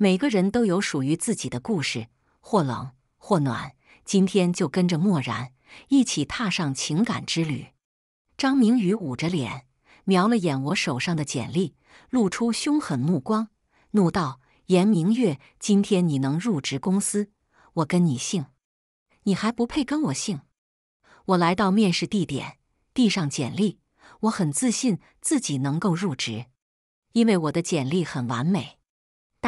每个人都有属于自己的故事，或冷或暖。今天就跟着默然一起踏上情感之旅。张明宇捂着脸，瞄了眼我手上的简历，露出凶狠目光，怒道：“严明月，今天你能入职公司，我跟你姓，你还不配跟我姓！”我来到面试地点，递上简历，我很自信自己能够入职，因为我的简历很完美。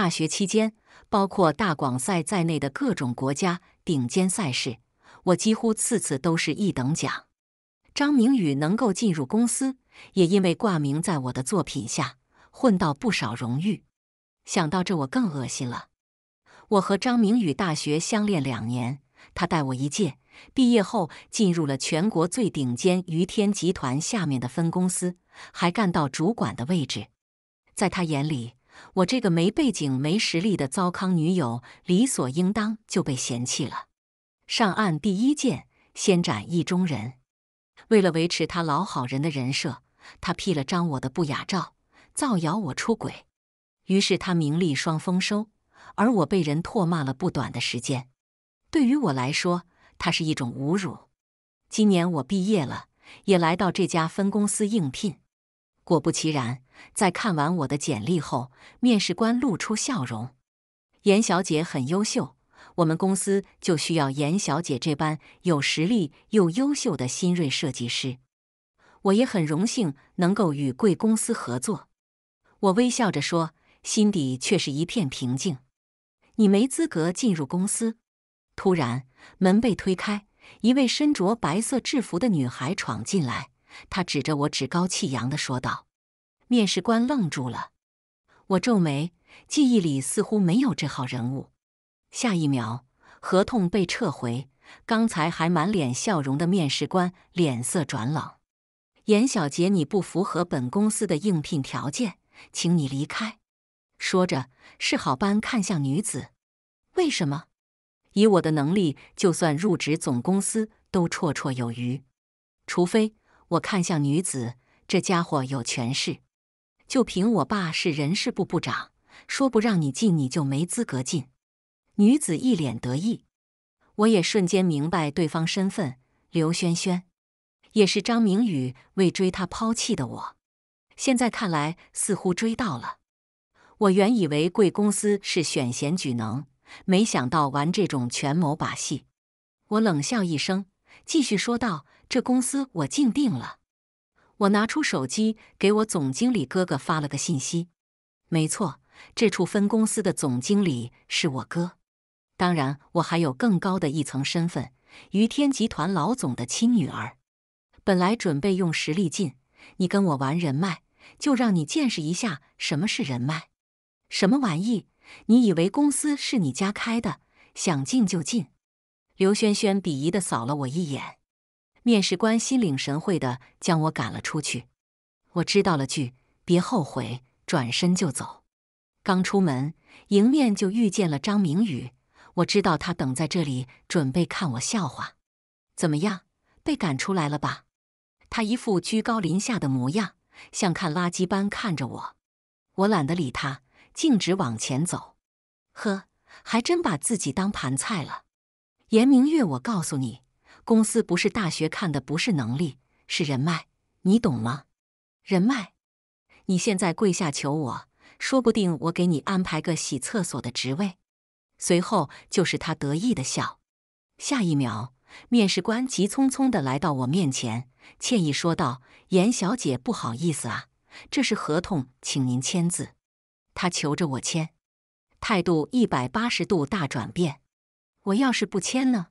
大学期间，包括大广赛在内的各种国家顶尖赛事，我几乎次次都是一等奖。张明宇能够进入公司，也因为挂名在我的作品下混到不少荣誉。想到这，我更恶心了。我和张明宇大学相恋两年，他带我一届，毕业后进入了全国最顶尖于天集团下面的分公司，还干到主管的位置。在他眼里，我这个没背景、没实力的糟糠女友，理所应当就被嫌弃了。上岸第一件，先斩意中人。为了维持他老好人的人设，他 P 了张我的不雅照，造谣我出轨。于是他名利双丰收，而我被人唾骂了不短的时间。对于我来说，他是一种侮辱。今年我毕业了，也来到这家分公司应聘。果不其然。在看完我的简历后，面试官露出笑容：“严小姐很优秀，我们公司就需要严小姐这般有实力又优秀的新锐设计师。”我也很荣幸能够与贵公司合作。我微笑着说，心底却是一片平静。“你没资格进入公司。”突然，门被推开，一位身着白色制服的女孩闯进来，她指着我趾高气扬地说道。面试官愣住了，我皱眉，记忆里似乎没有这号人物。下一秒，合同被撤回，刚才还满脸笑容的面试官脸色转冷：“严小杰，你不符合本公司的应聘条件，请你离开。”说着，示好般看向女子：“为什么？以我的能力，就算入职总公司都绰绰有余。除非……”我看向女子，这家伙有权势。就凭我爸是人事部部长，说不让你进，你就没资格进。女子一脸得意，我也瞬间明白对方身份。刘萱萱，也是张明宇为追她抛弃的我，现在看来似乎追到了。我原以为贵公司是选贤举能，没想到玩这种权谋把戏。我冷笑一声，继续说道：“这公司我进定了。”我拿出手机，给我总经理哥哥发了个信息。没错，这处分公司的总经理是我哥。当然，我还有更高的一层身份——于天集团老总的亲女儿。本来准备用实力进，你跟我玩人脉，就让你见识一下什么是人脉。什么玩意？你以为公司是你家开的，想进就进？刘轩轩鄙夷的扫了我一眼。面试官心领神会的将我赶了出去，我知道了句别后悔，转身就走。刚出门，迎面就遇见了张明宇，我知道他等在这里，准备看我笑话。怎么样，被赶出来了吧？他一副居高临下的模样，像看垃圾般看着我。我懒得理他，径直往前走。呵，还真把自己当盘菜了。严明月，我告诉你。公司不是大学看的，不是能力，是人脉，你懂吗？人脉，你现在跪下求我，说不定我给你安排个洗厕所的职位。随后就是他得意的笑。下一秒，面试官急匆匆的来到我面前，歉意说道：“严小姐，不好意思啊，这是合同，请您签字。”他求着我签，态度一百八十度大转变。我要是不签呢？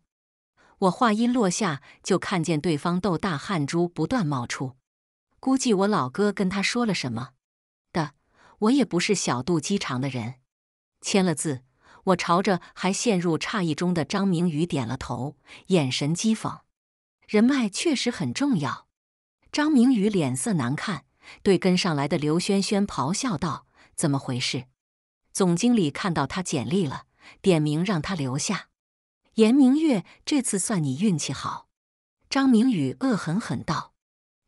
我话音落下，就看见对方豆大汗珠不断冒出，估计我老哥跟他说了什么的。我也不是小肚鸡肠的人，签了字，我朝着还陷入诧异中的张明宇点了头，眼神讥讽。人脉确实很重要。张明宇脸色难看，对跟上来的刘轩轩咆哮道：“怎么回事？总经理看到他简历了，点名让他留下。”严明月，这次算你运气好。”张明宇恶狠狠道，“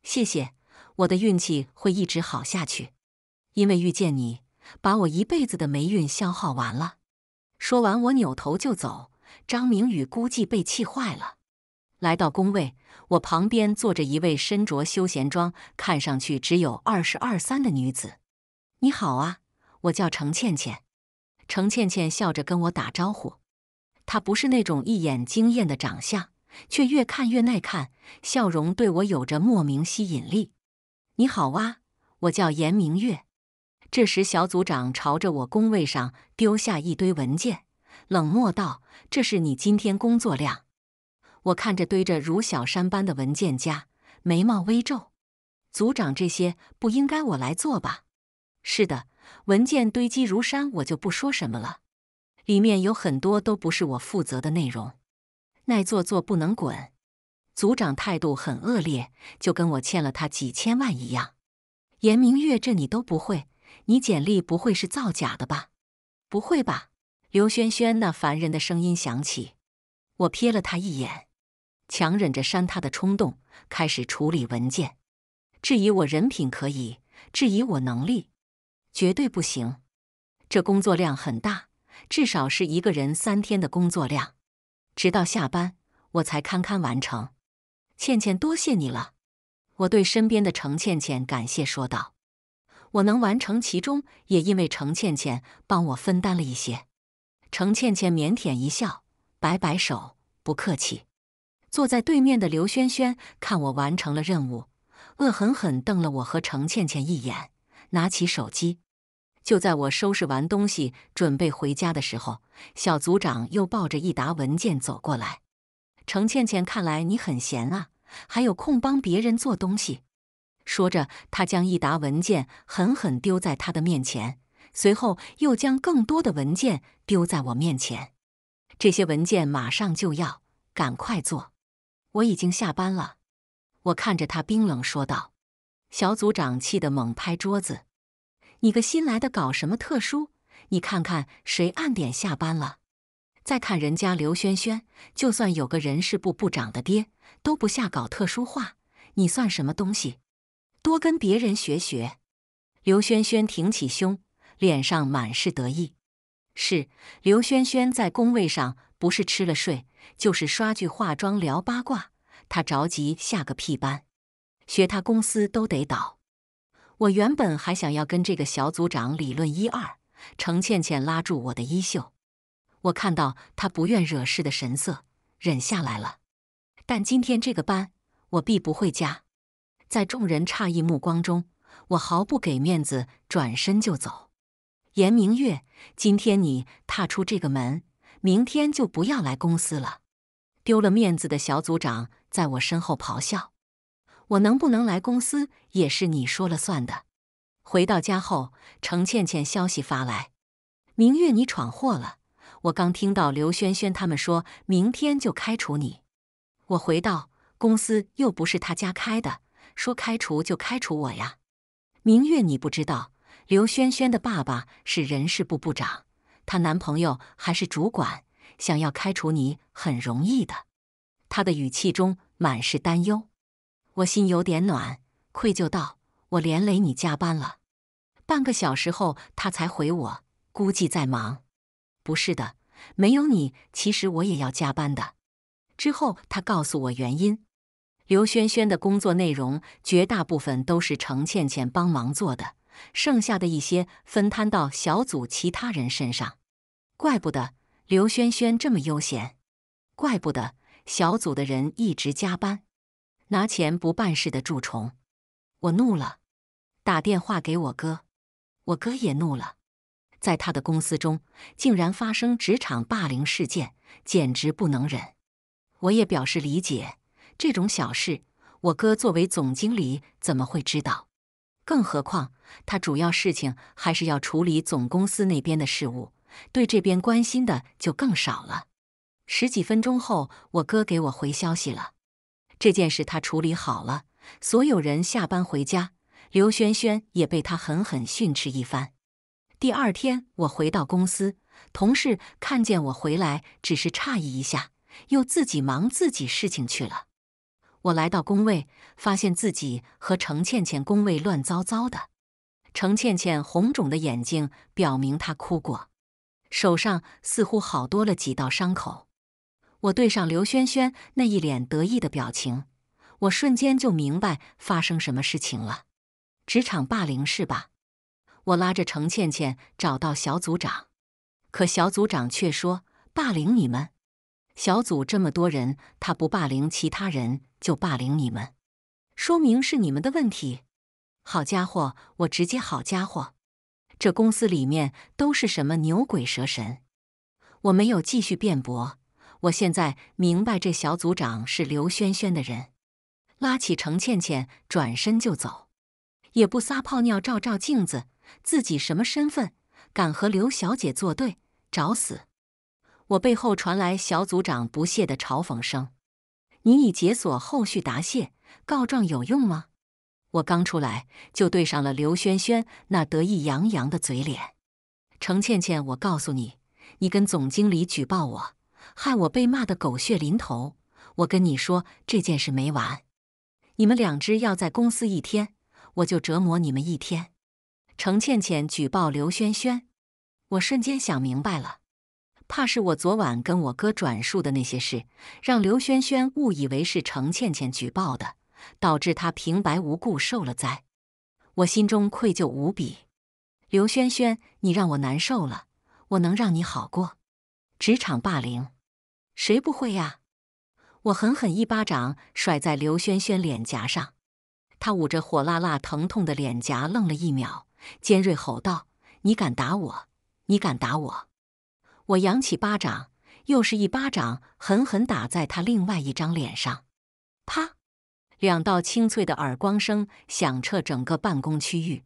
谢谢，我的运气会一直好下去，因为遇见你，把我一辈子的霉运消耗完了。”说完，我扭头就走。张明宇估计被气坏了。来到工位，我旁边坐着一位身着休闲装、看上去只有二十二三的女子。“你好啊，我叫程倩倩。”程倩倩笑着跟我打招呼。他不是那种一眼惊艳的长相，却越看越耐看。笑容对我有着莫名吸引力。你好啊，我叫严明月。这时，小组长朝着我工位上丢下一堆文件，冷漠道：“这是你今天工作量。”我看着堆着如小山般的文件夹，眉毛微皱。组长，这些不应该我来做吧？是的，文件堆积如山，我就不说什么了。里面有很多都不是我负责的内容，耐做做不能滚。组长态度很恶劣，就跟我欠了他几千万一样。严明月，这你都不会？你简历不会是造假的吧？不会吧？刘萱萱那烦人的声音响起，我瞥了他一眼，强忍着扇他的冲动，开始处理文件。质疑我人品可以，质疑我能力绝对不行。这工作量很大。至少是一个人三天的工作量，直到下班我才堪堪完成。倩倩，多谢你了！我对身边的程倩倩感谢说道：“我能完成其中，也因为程倩倩帮我分担了一些。”程倩倩腼腆一笑，摆摆手：“不客气。”坐在对面的刘轩轩看我完成了任务，恶狠狠瞪了我和程倩倩一眼，拿起手机。就在我收拾完东西准备回家的时候，小组长又抱着一沓文件走过来。程倩倩，看来你很闲啊，还有空帮别人做东西。说着，他将一沓文件狠狠丢在他的面前，随后又将更多的文件丢在我面前。这些文件马上就要，赶快做！我已经下班了。我看着他冰冷说道。小组长气得猛拍桌子。你个新来的搞什么特殊？你看看谁按点下班了？再看人家刘轩轩，就算有个人事部部长的爹，都不下搞特殊化。你算什么东西？多跟别人学学。刘轩轩挺起胸，脸上满是得意。是刘轩轩在工位上不是吃了睡，就是刷剧、化妆、聊八卦。她着急下个屁班，学他公司都得倒。我原本还想要跟这个小组长理论一二，程倩倩拉住我的衣袖，我看到她不愿惹事的神色，忍下来了。但今天这个班，我必不会加。在众人诧异目光中，我毫不给面子，转身就走。严明月，今天你踏出这个门，明天就不要来公司了。丢了面子的小组长在我身后咆哮。我能不能来公司也是你说了算的。回到家后，程倩倩消息发来：“明月，你闯祸了。我刚听到刘轩轩他们说，明天就开除你。”我回道：“公司又不是他家开的，说开除就开除我呀。”明月，你不知道，刘轩轩的爸爸是人事部部长，她男朋友还是主管，想要开除你很容易的。她的语气中满是担忧。我心有点暖，愧疚道：“我连累你加班了。”半个小时后，他才回我：“估计在忙。”“不是的，没有你，其实我也要加班的。”之后，他告诉我原因：“刘萱萱的工作内容绝大部分都是程倩倩帮忙做的，剩下的一些分摊到小组其他人身上。怪不得刘萱萱这么悠闲，怪不得小组的人一直加班。”拿钱不办事的蛀虫，我怒了，打电话给我哥，我哥也怒了，在他的公司中竟然发生职场霸凌事件，简直不能忍。我也表示理解，这种小事，我哥作为总经理怎么会知道？更何况他主要事情还是要处理总公司那边的事务，对这边关心的就更少了。十几分钟后，我哥给我回消息了。这件事他处理好了，所有人下班回家，刘轩轩也被他狠狠训斥一番。第二天我回到公司，同事看见我回来只是诧异一下，又自己忙自己事情去了。我来到工位，发现自己和程倩倩工位乱糟糟的，程倩倩红肿的眼睛表明她哭过，手上似乎好多了几道伤口。我对上刘轩轩那一脸得意的表情，我瞬间就明白发生什么事情了。职场霸凌是吧？我拉着程倩倩找到小组长，可小组长却说霸凌你们。小组这么多人，他不霸凌其他人，就霸凌你们，说明是你们的问题。好家伙，我直接好家伙，这公司里面都是什么牛鬼蛇神？我没有继续辩驳。我现在明白，这小组长是刘轩轩的人，拉起程倩倩转身就走，也不撒泡尿照照镜子，自己什么身份，敢和刘小姐作对，找死！我背后传来小组长不屑的嘲讽声：“你已解锁后续答谢，告状有用吗？”我刚出来就对上了刘轩轩那得意洋洋的嘴脸。程倩倩，我告诉你，你跟总经理举报我。害我被骂得狗血淋头，我跟你说这件事没完。你们两只要在公司一天，我就折磨你们一天。程倩倩举报刘萱萱，我瞬间想明白了，怕是我昨晚跟我哥转述的那些事，让刘萱萱误以为是程倩倩举报的，导致她平白无故受了灾。我心中愧疚无比，刘萱萱，你让我难受了，我能让你好过。职场霸凌。谁不会呀？我狠狠一巴掌甩在刘轩轩脸颊上，他捂着火辣辣疼痛的脸颊，愣了一秒，尖锐吼道：“你敢打我！你敢打我！”我扬起巴掌，又是一巴掌，狠狠打在他另外一张脸上，啪！两道清脆的耳光声响彻整个办公区域，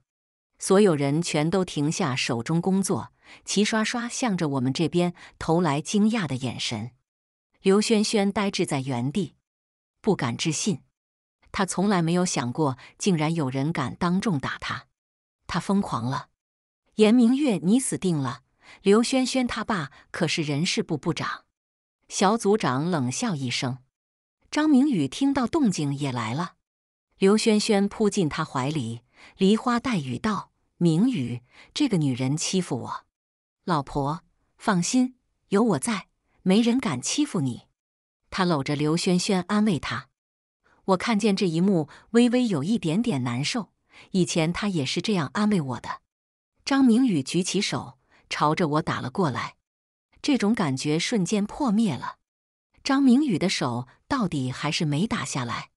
所有人全都停下手中工作，齐刷刷向着我们这边投来惊讶的眼神。刘萱萱呆滞在原地，不敢置信。他从来没有想过，竟然有人敢当众打他。他疯狂了！严明月，你死定了！刘萱萱，他爸可是人事部部长。小组长冷笑一声。张明宇听到动静也来了。刘萱萱扑进他怀里，梨花带雨道：“明宇，这个女人欺负我。”老婆，放心，有我在。没人敢欺负你，他搂着刘萱萱安慰她。我看见这一幕，微微有一点点难受。以前他也是这样安慰我的。张明宇举起手，朝着我打了过来。这种感觉瞬间破灭了。张明宇的手到底还是没打下来，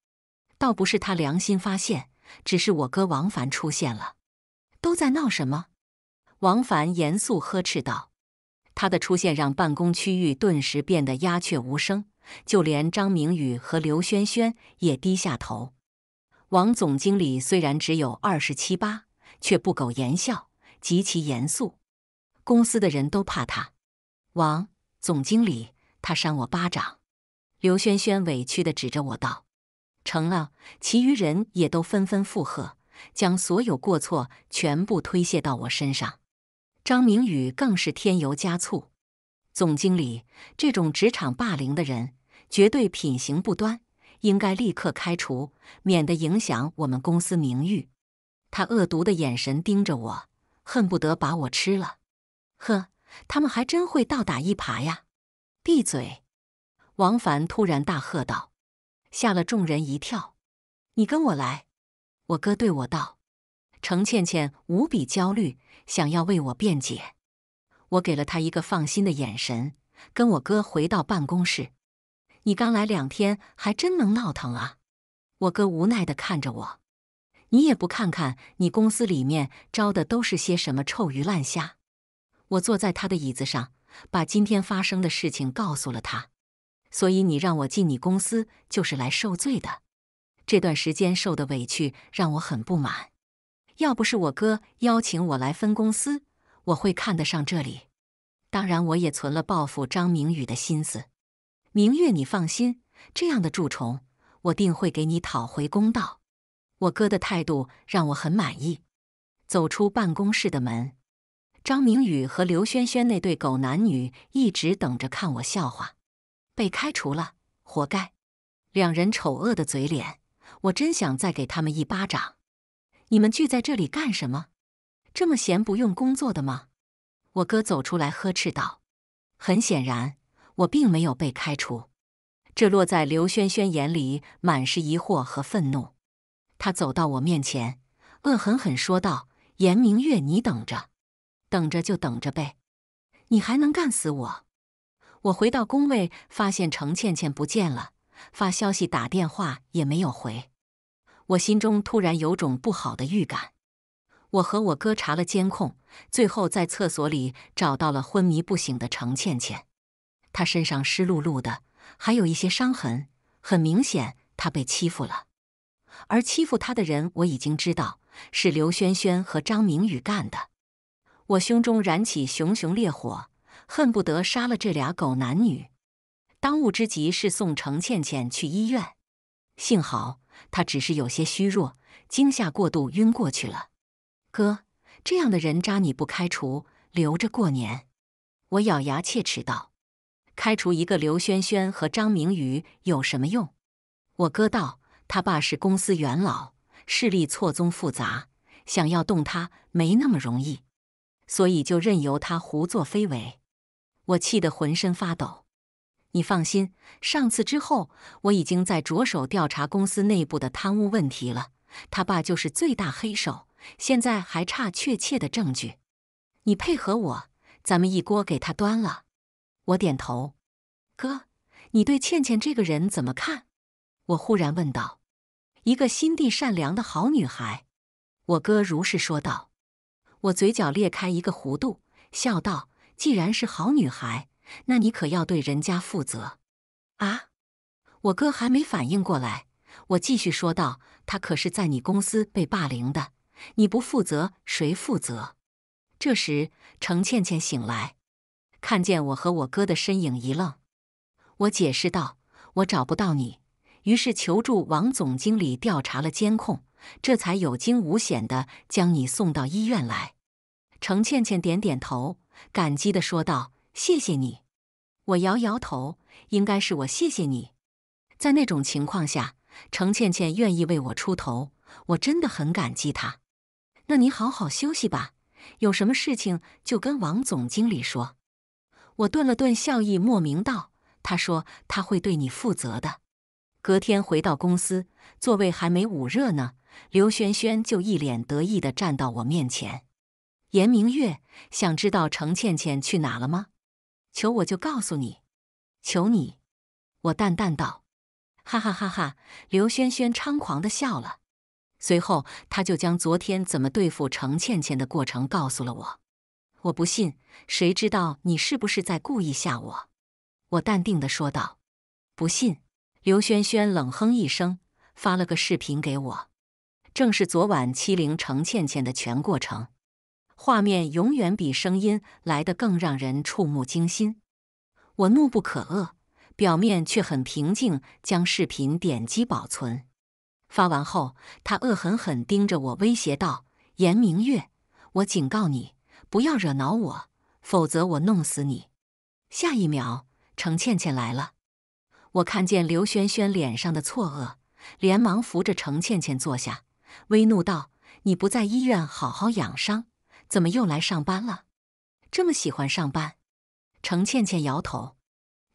倒不是他良心发现，只是我哥王凡出现了。都在闹什么？王凡严肃呵斥道。他的出现让办公区域顿时变得鸦雀无声，就连张明宇和刘萱萱也低下头。王总经理虽然只有二十七八，却不苟言笑，极其严肃，公司的人都怕他。王总经理，他扇我巴掌！刘萱萱委屈地指着我道：“成了。”其余人也都纷纷附和，将所有过错全部推卸到我身上。张明宇更是添油加醋，总经理这种职场霸凌的人绝对品行不端，应该立刻开除，免得影响我们公司名誉。他恶毒的眼神盯着我，恨不得把我吃了。呵，他们还真会倒打一耙呀！闭嘴！王凡突然大喝道，吓了众人一跳。你跟我来，我哥对我道。程倩倩无比焦虑。想要为我辩解，我给了他一个放心的眼神，跟我哥回到办公室。你刚来两天，还真能闹腾啊！我哥无奈的看着我，你也不看看你公司里面招的都是些什么臭鱼烂虾。我坐在他的椅子上，把今天发生的事情告诉了他。所以你让我进你公司，就是来受罪的。这段时间受的委屈，让我很不满。要不是我哥邀请我来分公司，我会看得上这里。当然，我也存了报复张明宇的心思。明月，你放心，这样的蛀虫，我定会给你讨回公道。我哥的态度让我很满意。走出办公室的门，张明宇和刘萱萱那对狗男女一直等着看我笑话。被开除了，活该！两人丑恶的嘴脸，我真想再给他们一巴掌。你们聚在这里干什么？这么闲不用工作的吗？我哥走出来呵斥道。很显然，我并没有被开除。这落在刘轩轩眼里满是疑惑和愤怒。他走到我面前，恶狠狠说道：“严明月，你等着，等着就等着呗，你还能干死我？”我回到工位，发现程倩倩不见了，发消息打电话也没有回。我心中突然有种不好的预感，我和我哥查了监控，最后在厕所里找到了昏迷不醒的程倩倩。她身上湿漉漉的，还有一些伤痕，很明显她被欺负了。而欺负她的人我已经知道是刘轩轩和张明宇干的。我胸中燃起熊熊烈火，恨不得杀了这俩狗男女。当务之急是送程倩倩去医院，幸好。他只是有些虚弱，惊吓过度晕过去了。哥，这样的人渣你不开除，留着过年？我咬牙切齿道：“开除一个刘轩轩和张明宇有什么用？”我哥道：“他爸是公司元老，势力错综复杂，想要动他没那么容易，所以就任由他胡作非为。”我气得浑身发抖。你放心，上次之后，我已经在着手调查公司内部的贪污问题了。他爸就是最大黑手，现在还差确切的证据。你配合我，咱们一锅给他端了。我点头。哥，你对倩倩这个人怎么看？我忽然问道。一个心地善良的好女孩，我哥如是说道。我嘴角裂开一个弧度，笑道：“既然是好女孩。”那你可要对人家负责啊！我哥还没反应过来，我继续说道：“他可是在你公司被霸凌的，你不负责谁负责？”这时，程倩倩醒来，看见我和我哥的身影，一愣。我解释道：“我找不到你，于是求助王总经理调查了监控，这才有惊无险的将你送到医院来。”程倩倩点点头，感激的说道。谢谢你，我摇摇头，应该是我谢谢你。在那种情况下，程倩倩愿意为我出头，我真的很感激她。那你好好休息吧，有什么事情就跟王总经理说。我顿了顿，笑意莫名道：“他说他会对你负责的。”隔天回到公司，座位还没捂热呢，刘萱萱就一脸得意地站到我面前。严明月，想知道程倩倩去哪了吗？求我就告诉你，求你！我淡淡道：“哈哈哈哈！”刘轩轩猖狂的笑了，随后他就将昨天怎么对付程倩倩的过程告诉了我。我不信，谁知道你是不是在故意吓我？我淡定的说道：“不信。”刘轩轩冷哼一声，发了个视频给我，正是昨晚欺凌程倩倩的全过程。画面永远比声音来得更让人触目惊心。我怒不可遏，表面却很平静，将视频点击保存。发完后，他恶狠狠盯着我，威胁道：“严明月，我警告你，不要惹恼我，否则我弄死你。”下一秒，程倩倩来了，我看见刘萱萱脸上的错愕，连忙扶着程倩倩坐下，微怒道：“你不在医院好好养伤。”怎么又来上班了？这么喜欢上班？程倩倩摇头。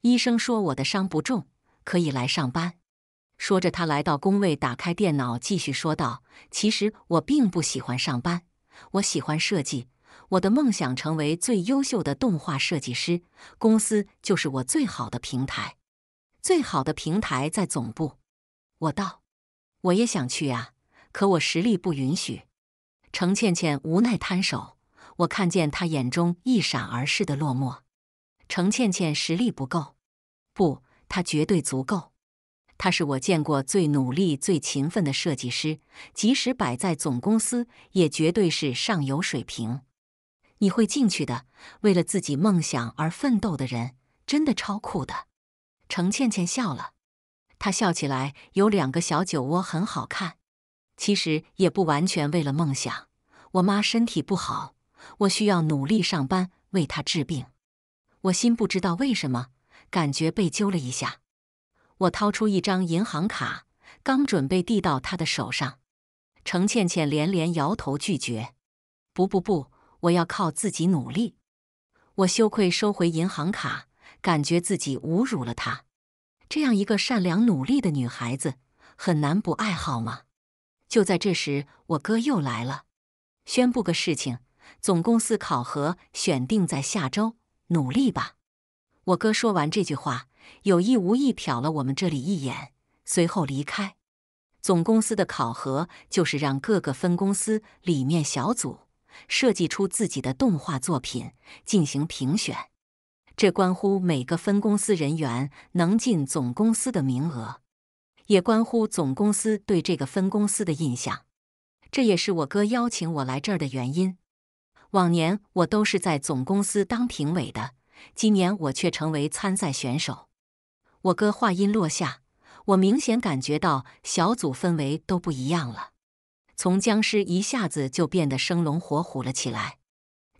医生说我的伤不重，可以来上班。说着，她来到工位，打开电脑，继续说道：“其实我并不喜欢上班，我喜欢设计。我的梦想成为最优秀的动画设计师，公司就是我最好的平台。最好的平台在总部。”我道：“我也想去啊，可我实力不允许。”程倩倩无奈摊手，我看见她眼中一闪而逝的落寞。程倩倩实力不够，不，她绝对足够。她是我见过最努力、最勤奋的设计师，即使摆在总公司，也绝对是上游水平。你会进去的，为了自己梦想而奋斗的人，真的超酷的。程倩倩笑了，她笑起来有两个小酒窝，很好看。其实也不完全为了梦想，我妈身体不好，我需要努力上班为她治病。我心不知道为什么，感觉被揪了一下。我掏出一张银行卡，刚准备递到她的手上，程倩倩连连摇头拒绝：“不不不，我要靠自己努力。”我羞愧收回银行卡，感觉自己侮辱了她。这样一个善良努力的女孩子，很难不爱好吗？就在这时，我哥又来了，宣布个事情：总公司考核选定在下周，努力吧！我哥说完这句话，有意无意瞟了我们这里一眼，随后离开。总公司的考核就是让各个分公司里面小组设计出自己的动画作品进行评选，这关乎每个分公司人员能进总公司的名额。也关乎总公司对这个分公司的印象，这也是我哥邀请我来这儿的原因。往年我都是在总公司当评委的，今年我却成为参赛选手。我哥话音落下，我明显感觉到小组氛围都不一样了，从僵尸一下子就变得生龙活虎了起来。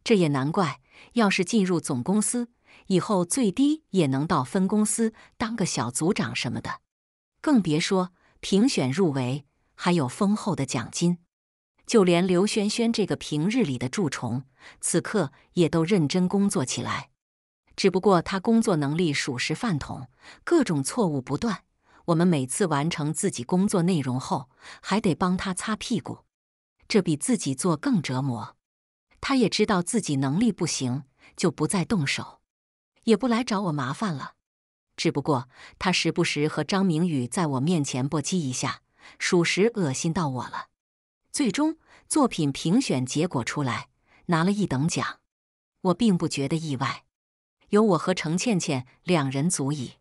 这也难怪，要是进入总公司以后，最低也能到分公司当个小组长什么的。更别说评选入围还有丰厚的奖金，就连刘萱萱这个平日里的蛀虫，此刻也都认真工作起来。只不过他工作能力属实饭桶，各种错误不断。我们每次完成自己工作内容后，还得帮他擦屁股，这比自己做更折磨。他也知道自己能力不行，就不再动手，也不来找我麻烦了。只不过他时不时和张明宇在我面前搏击一下，属实恶心到我了。最终作品评选结果出来，拿了一等奖，我并不觉得意外，有我和程倩倩两人足矣。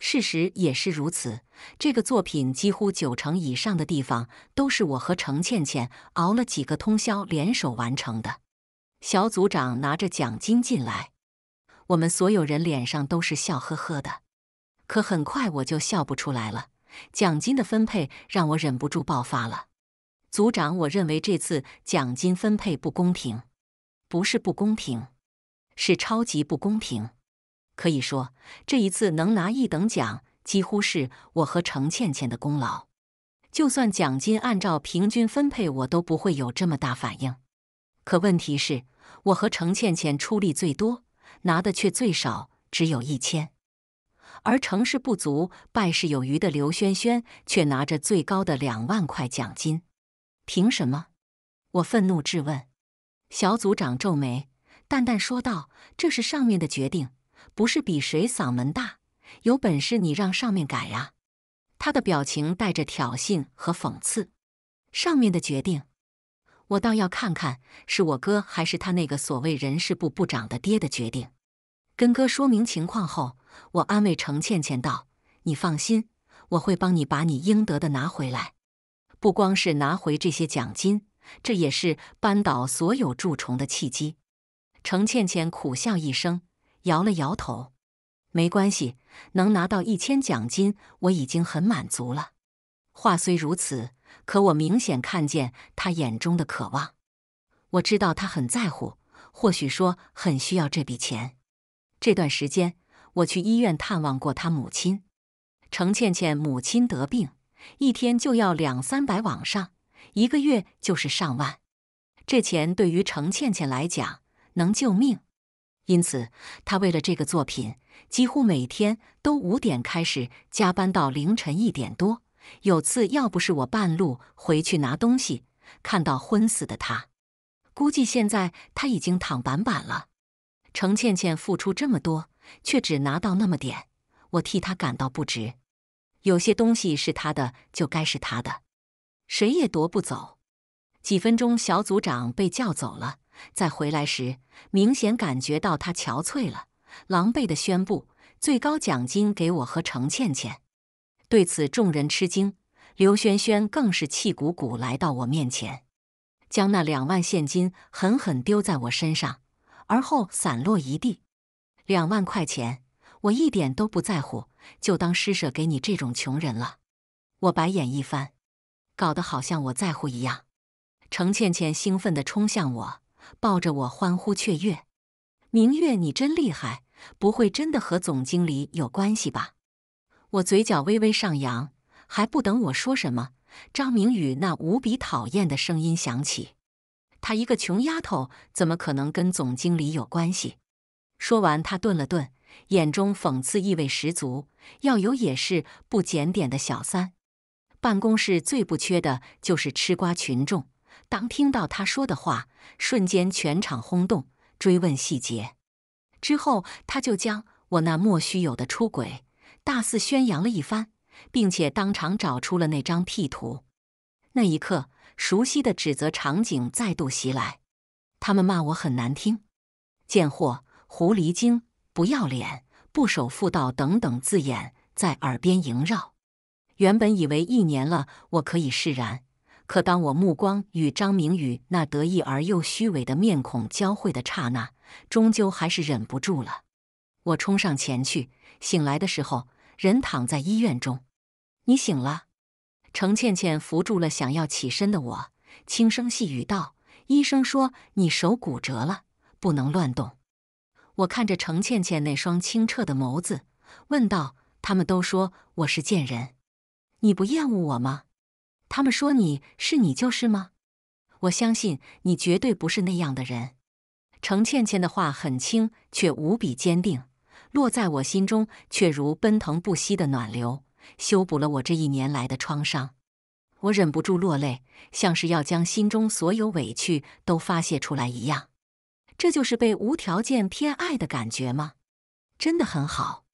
事实也是如此，这个作品几乎九成以上的地方都是我和程倩倩熬了几个通宵联手完成的。小组长拿着奖金进来，我们所有人脸上都是笑呵呵的。可很快我就笑不出来了，奖金的分配让我忍不住爆发了。组长，我认为这次奖金分配不公平，不是不公平，是超级不公平。可以说，这一次能拿一等奖，几乎是我和程倩倩的功劳。就算奖金按照平均分配，我都不会有这么大反应。可问题是，我和程倩倩出力最多，拿的却最少，只有一千。而成事不足败事有余的刘轩轩却拿着最高的两万块奖金，凭什么？我愤怒质问。小组长皱眉，淡淡说道：“这是上面的决定，不是比谁嗓门大。有本事你让上面改啊！”他的表情带着挑衅和讽刺。上面的决定，我倒要看看是我哥还是他那个所谓人事部部长的爹的决定。跟哥说明情况后，我安慰程倩倩道：“你放心，我会帮你把你应得的拿回来。不光是拿回这些奖金，这也是扳倒所有蛀虫的契机。”程倩倩苦笑一声，摇了摇头：“没关系，能拿到一千奖金，我已经很满足了。”话虽如此，可我明显看见她眼中的渴望。我知道她很在乎，或许说很需要这笔钱。这段时间，我去医院探望过他母亲。程倩倩母亲得病，一天就要两三百往上，一个月就是上万。这钱对于程倩倩来讲能救命，因此她为了这个作品，几乎每天都五点开始加班到凌晨一点多。有次要不是我半路回去拿东西，看到昏死的她，估计现在她已经躺板板了。程倩倩付出这么多，却只拿到那么点，我替她感到不值。有些东西是她的，就该是她的，谁也夺不走。几分钟，小组长被叫走了。再回来时，明显感觉到他憔悴了，狼狈的宣布：最高奖金给我和程倩倩。对此，众人吃惊，刘轩轩更是气鼓鼓来到我面前，将那两万现金狠狠丢在我身上。而后散落一地，两万块钱，我一点都不在乎，就当施舍给你这种穷人了。我白眼一翻，搞得好像我在乎一样。程倩倩兴奋的冲向我，抱着我欢呼雀跃。明月，你真厉害，不会真的和总经理有关系吧？我嘴角微微上扬，还不等我说什么，张明宇那无比讨厌的声音响起。她一个穷丫头，怎么可能跟总经理有关系？说完，他顿了顿，眼中讽刺意味十足。要有也是不检点的小三。办公室最不缺的就是吃瓜群众。当听到他说的话，瞬间全场轰动，追问细节。之后，他就将我那莫须有的出轨大肆宣扬了一番，并且当场找出了那张 P 图。那一刻。熟悉的指责场景再度袭来，他们骂我很难听，贱货、狐狸精、不要脸、不守妇道等等字眼在耳边萦绕。原本以为一年了我可以释然，可当我目光与张明宇那得意而又虚伪的面孔交汇的刹那，终究还是忍不住了。我冲上前去，醒来的时候，人躺在医院中。你醒了。程倩倩扶住了想要起身的我，轻声细语道：“医生说你手骨折了，不能乱动。”我看着程倩倩那双清澈的眸子，问道：“他们都说我是贱人，你不厌恶我吗？他们说你是你就是吗？我相信你绝对不是那样的人。”程倩倩的话很轻，却无比坚定，落在我心中，却如奔腾不息的暖流。修补了我这一年来的创伤，我忍不住落泪，像是要将心中所有委屈都发泄出来一样。这就是被无条件偏爱的感觉吗？真的很好。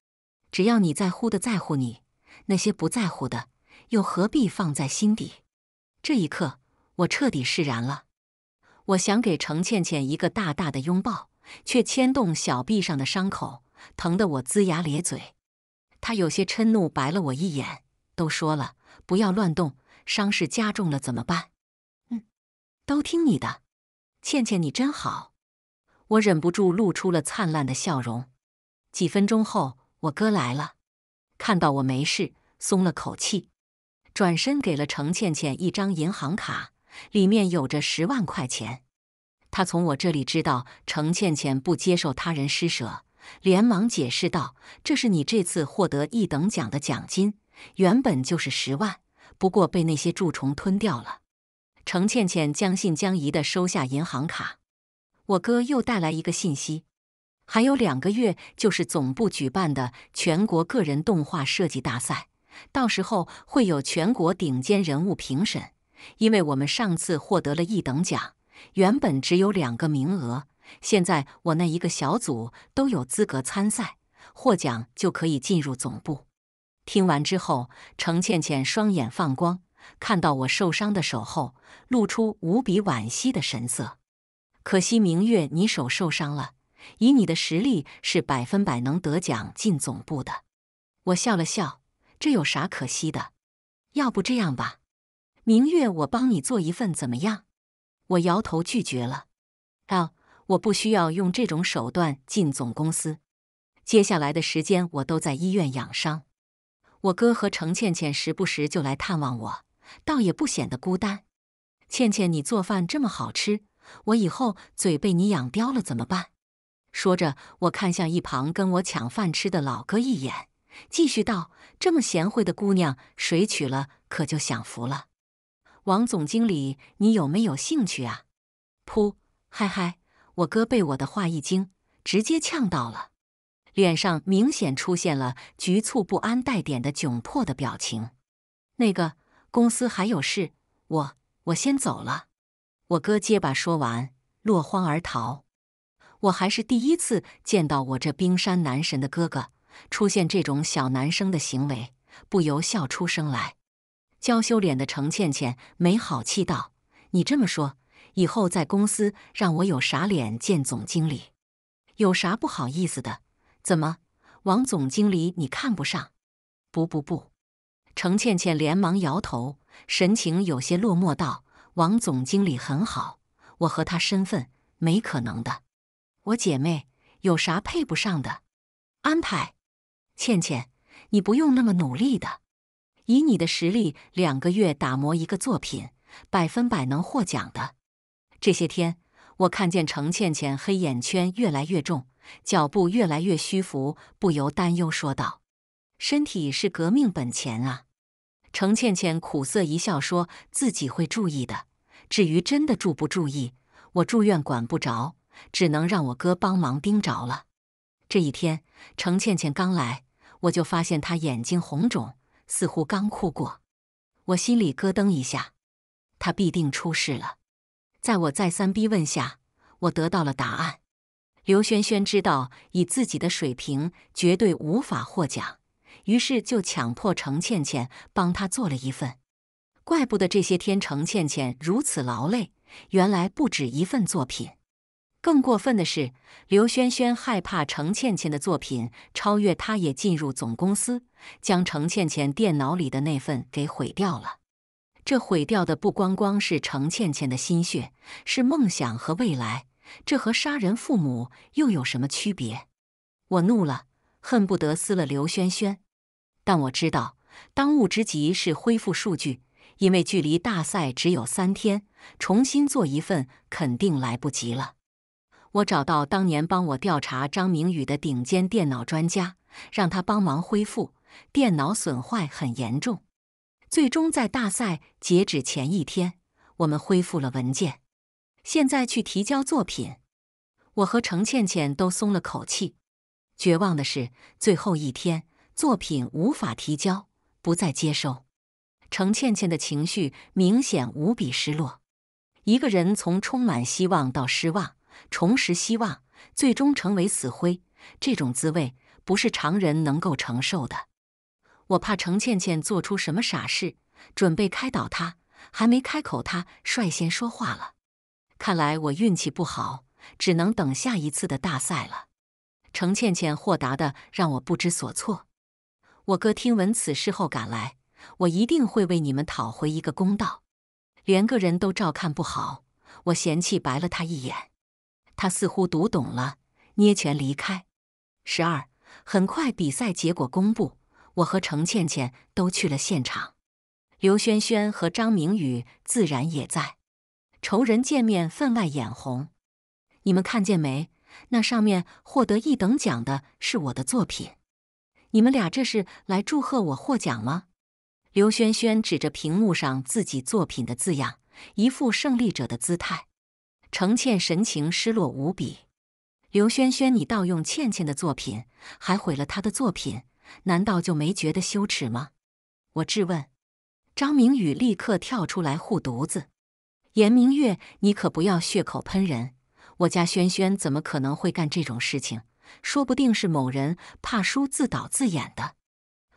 只要你在乎的在乎你，那些不在乎的又何必放在心底？这一刻，我彻底释然了。我想给程倩倩一个大大的拥抱，却牵动小臂上的伤口，疼得我龇牙咧嘴。他有些嗔怒，白了我一眼：“都说了，不要乱动，伤势加重了怎么办？”“嗯，都听你的。”“倩倩，你真好。”我忍不住露出了灿烂的笑容。几分钟后，我哥来了，看到我没事，松了口气，转身给了程倩倩一张银行卡，里面有着十万块钱。他从我这里知道程倩倩不接受他人施舍。连忙解释道：“这是你这次获得一等奖的奖金，原本就是十万，不过被那些蛀虫吞掉了。”程倩倩将信将疑地收下银行卡。我哥又带来一个信息：还有两个月就是总部举办的全国个人动画设计大赛，到时候会有全国顶尖人物评审。因为我们上次获得了一等奖，原本只有两个名额。现在我那一个小组都有资格参赛，获奖就可以进入总部。听完之后，程倩倩双眼放光，看到我受伤的手后，露出无比惋惜的神色。可惜明月，你手受伤了，以你的实力是百分百能得奖进总部的。我笑了笑，这有啥可惜的？要不这样吧，明月，我帮你做一份怎么样？我摇头拒绝了，道。我不需要用这种手段进总公司。接下来的时间我都在医院养伤，我哥和程倩倩时不时就来探望我，倒也不显得孤单。倩倩，你做饭这么好吃，我以后嘴被你养刁了怎么办？说着，我看向一旁跟我抢饭吃的老哥一眼，继续道：“这么贤惠的姑娘，谁娶了可就享福了。”王总经理，你有没有兴趣啊？噗，嗨嗨。我哥被我的话一惊，直接呛到了，脸上明显出现了局促不安、带点的窘迫的表情。那个公司还有事，我我先走了。我哥结巴说完，落荒而逃。我还是第一次见到我这冰山男神的哥哥出现这种小男生的行为，不由笑出声来。娇羞脸的程倩倩没好气道：“你这么说。”以后在公司让我有啥脸见总经理？有啥不好意思的？怎么，王总经理你看不上？不不不，程倩倩连忙摇头，神情有些落寞道：“王总经理很好，我和他身份没可能的。我姐妹有啥配不上的？安排，倩倩，你不用那么努力的。以你的实力，两个月打磨一个作品，百分百能获奖的。”这些天，我看见程倩倩黑眼圈越来越重，脚步越来越虚浮，不由担忧说道：“身体是革命本钱啊。”程倩倩苦涩一笑，说自己会注意的。至于真的注不注意，我住院管不着，只能让我哥帮忙盯着了。这一天，程倩倩刚来，我就发现她眼睛红肿，似乎刚哭过。我心里咯噔一下，她必定出事了。在我再三逼问下，我得到了答案。刘萱萱知道以自己的水平绝对无法获奖，于是就强迫程倩倩帮他做了一份。怪不得这些天程倩倩如此劳累，原来不止一份作品。更过分的是，刘萱萱害怕程倩倩的作品超越她也进入总公司，将程倩倩电脑里的那份给毁掉了。这毁掉的不光光是程倩倩的心血，是梦想和未来。这和杀人父母又有什么区别？我怒了，恨不得撕了刘轩轩。但我知道，当务之急是恢复数据，因为距离大赛只有三天，重新做一份肯定来不及了。我找到当年帮我调查张明宇的顶尖电脑专家，让他帮忙恢复。电脑损坏很严重。最终在大赛截止前一天，我们恢复了文件，现在去提交作品。我和程倩倩都松了口气。绝望的是，最后一天作品无法提交，不再接收。程倩倩的情绪明显无比失落。一个人从充满希望到失望，重拾希望，最终成为死灰，这种滋味不是常人能够承受的。我怕程倩倩做出什么傻事，准备开导她，还没开口，她率先说话了。看来我运气不好，只能等下一次的大赛了。程倩倩豁达的让我不知所措。我哥听闻此事后赶来，我一定会为你们讨回一个公道。连个人都照看不好，我嫌弃白了他一眼。他似乎读懂了，捏拳离开。十二，很快比赛结果公布。我和程倩倩都去了现场，刘萱萱和张明宇自然也在。仇人见面，分外眼红。你们看见没？那上面获得一等奖的是我的作品。你们俩这是来祝贺我获奖吗？刘萱萱指着屏幕上自己作品的字样，一副胜利者的姿态。程倩神情失落无比。刘萱萱，你盗用倩倩的作品，还毁了她的作品。难道就没觉得羞耻吗？我质问。张明宇立刻跳出来护犊子：“严明月，你可不要血口喷人！我家轩轩怎么可能会干这种事情？说不定是某人怕输自导自演的。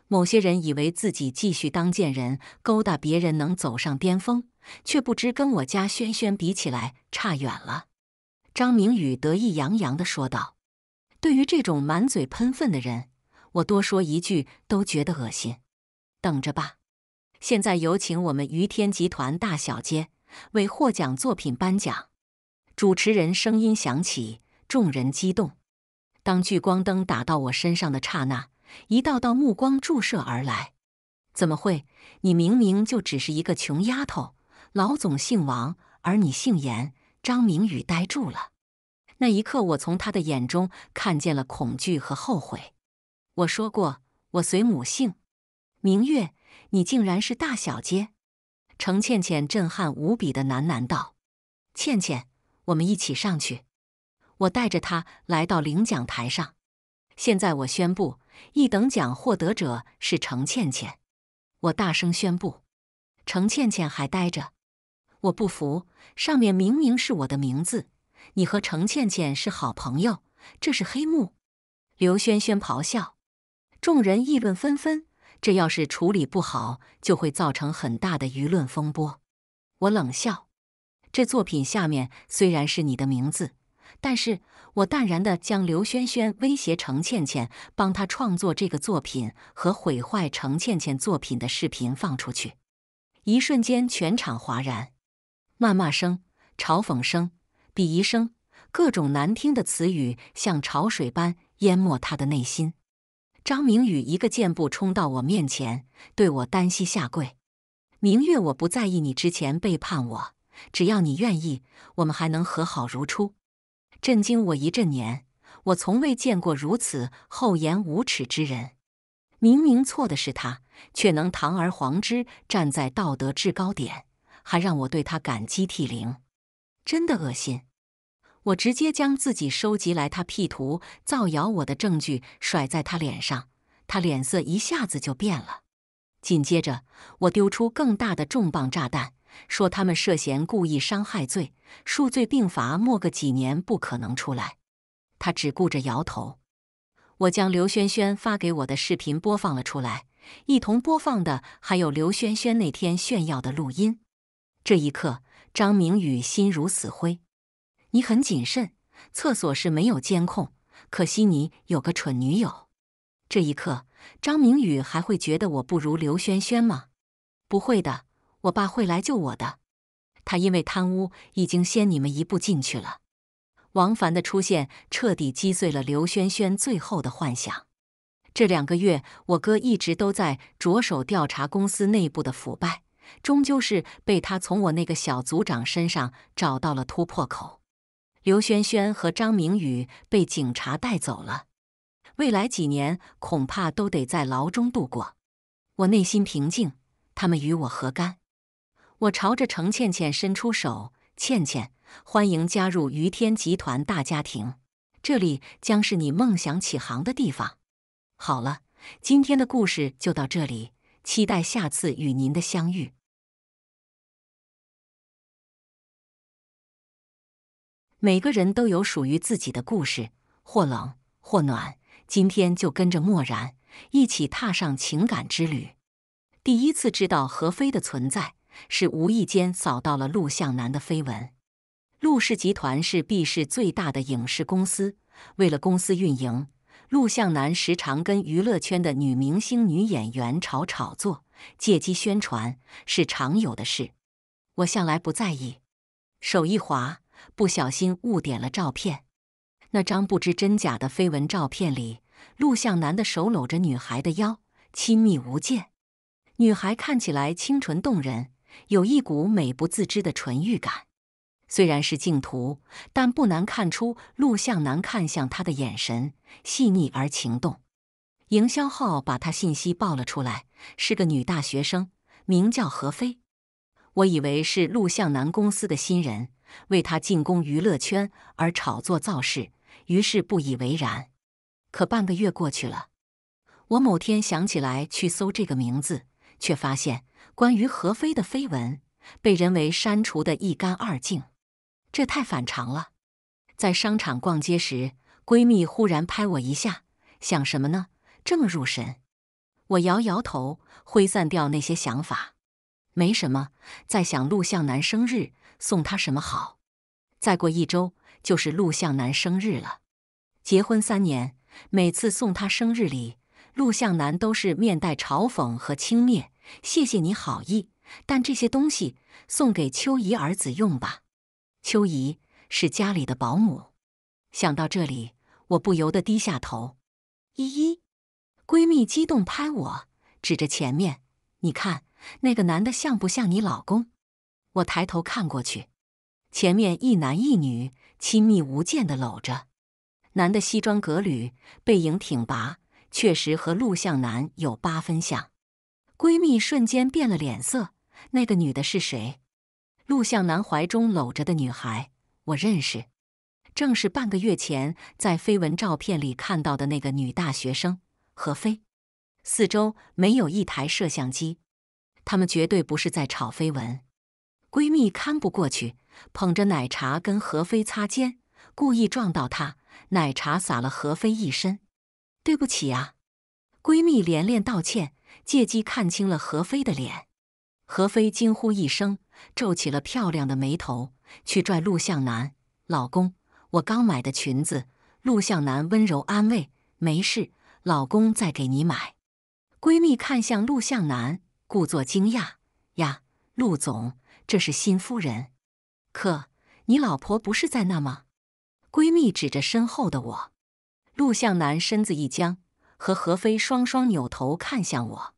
某些人以为自己继续当贱人勾搭别人能走上巅峰，却不知跟我家轩轩比起来差远了。”张明宇得意洋洋地说道：“对于这种满嘴喷粪的人。”我多说一句都觉得恶心，等着吧。现在有请我们于天集团大小姐为获奖作品颁奖。主持人声音响起，众人激动。当聚光灯打到我身上的刹那，一道道目光注射而来。怎么会？你明明就只是一个穷丫头，老总姓王，而你姓严。张明宇呆住了。那一刻，我从他的眼中看见了恐惧和后悔。我说过，我随母姓。明月，你竟然是大小姐！程倩倩震撼无比的喃喃道：“倩倩，我们一起上去。”我带着她来到领奖台上。现在我宣布，一等奖获得者是程倩倩。我大声宣布。程倩倩还呆着，我不服！上面明明是我的名字。你和程倩倩是好朋友，这是黑幕！刘轩轩咆哮。众人议论纷纷，这要是处理不好，就会造成很大的舆论风波。我冷笑，这作品下面虽然是你的名字，但是我淡然的将刘萱萱威胁程倩倩，帮他创作这个作品和毁坏程倩倩作品的视频放出去。一瞬间，全场哗然，谩骂声、嘲讽声、鄙夷声，各种难听的词语像潮水般淹没他的内心。张明宇一个箭步冲到我面前，对我单膝下跪：“明月，我不在意你之前背叛我，只要你愿意，我们还能和好如初。”震惊我一阵年，我从未见过如此厚颜无耻之人。明明错的是他，却能堂而皇之站在道德制高点，还让我对他感激涕零，真的恶心。我直接将自己收集来他 P 图造谣我的证据甩在他脸上，他脸色一下子就变了。紧接着，我丢出更大的重磅炸弹，说他们涉嫌故意伤害罪，数罪并罚，没个几年不可能出来。他只顾着摇头。我将刘萱萱发给我的视频播放了出来，一同播放的还有刘萱萱那天炫耀的录音。这一刻，张明宇心如死灰。你很谨慎，厕所是没有监控。可惜你有个蠢女友。这一刻，张明宇还会觉得我不如刘轩轩吗？不会的，我爸会来救我的。他因为贪污，已经先你们一步进去了。王凡的出现，彻底击碎了刘轩轩最后的幻想。这两个月，我哥一直都在着手调查公司内部的腐败，终究是被他从我那个小组长身上找到了突破口。刘萱萱和张明宇被警察带走了，未来几年恐怕都得在牢中度过。我内心平静，他们与我何干？我朝着程倩倩伸出手：“倩倩，欢迎加入于天集团大家庭，这里将是你梦想起航的地方。”好了，今天的故事就到这里，期待下次与您的相遇。每个人都有属于自己的故事，或冷或暖。今天就跟着默然一起踏上情感之旅。第一次知道何飞的存在，是无意间扫到了陆向南的绯闻。陆氏集团是 B 市最大的影视公司，为了公司运营，陆向南时常跟娱乐圈的女明星、女演员吵炒作，借机宣传是常有的事。我向来不在意，手一滑。不小心误点了照片，那张不知真假的绯闻照片里，录像男的手搂着女孩的腰，亲密无间。女孩看起来清纯动人，有一股美不自知的纯欲感。虽然是静图，但不难看出陆向南看向她的眼神细腻而情动。营销号把她信息爆了出来，是个女大学生，名叫何飞。我以为是陆向南公司的新人。为他进攻娱乐圈而炒作造势，于是不以为然。可半个月过去了，我某天想起来去搜这个名字，却发现关于何飞的绯闻被人为删除的一干二净，这太反常了。在商场逛街时，闺蜜忽然拍我一下：“想什么呢？这么入神？”我摇摇头，挥散掉那些想法，没什么，在想陆向南生日。送他什么好？再过一周就是陆向南生日了。结婚三年，每次送他生日礼，陆向南都是面带嘲讽和轻蔑：“谢谢你好意，但这些东西送给秋怡儿子用吧。”秋怡是家里的保姆。想到这里，我不由得低下头。依依，闺蜜激动拍我，指着前面：“你看那个男的像不像你老公？”我抬头看过去，前面一男一女亲密无间的搂着，男的西装革履，背影挺拔，确实和陆向南有八分像。闺蜜瞬间变了脸色：“那个女的是谁？”陆向南怀中搂着的女孩，我认识，正是半个月前在绯闻照片里看到的那个女大学生何飞。四周没有一台摄像机，他们绝对不是在炒绯闻。闺蜜看不过去，捧着奶茶跟何飞擦肩，故意撞到他，奶茶洒了何飞一身。对不起啊！闺蜜连连道歉，借机看清了何飞的脸。何飞惊呼一声，皱起了漂亮的眉头，去拽陆向南。老公，我刚买的裙子。陆向南温柔安慰：“没事，老公再给你买。”闺蜜看向陆向南，故作惊讶：“呀，陆总。”这是新夫人，可你老婆不是在那吗？闺蜜指着身后的我，陆向南身子一僵，和何飞双双扭头看向我。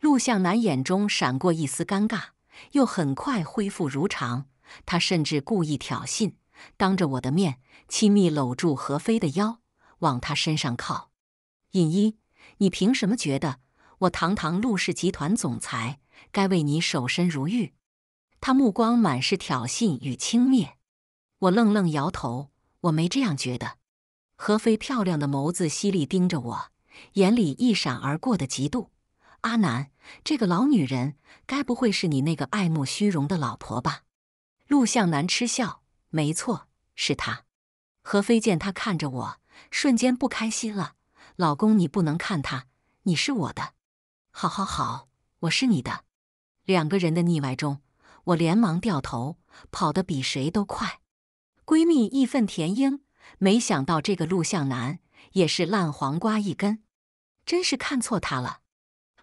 陆向南眼中闪过一丝尴尬，又很快恢复如常。他甚至故意挑衅，当着我的面，亲密搂住何飞的腰，往他身上靠。尹一，你凭什么觉得我堂堂陆氏集团总裁该为你守身如玉？他目光满是挑衅与轻蔑，我愣愣摇头，我没这样觉得。何飞漂亮的眸子犀利盯着我，眼里一闪而过的嫉妒。阿南，这个老女人该不会是你那个爱慕虚荣的老婆吧？陆向南嗤笑：“没错，是她。”何飞见他看着我，瞬间不开心了：“老公，你不能看她，你是我的。”“好，好，好，我是你的。”两个人的腻歪中。我连忙掉头，跑得比谁都快。闺蜜义愤填膺，没想到这个录像男也是烂黄瓜一根，真是看错他了。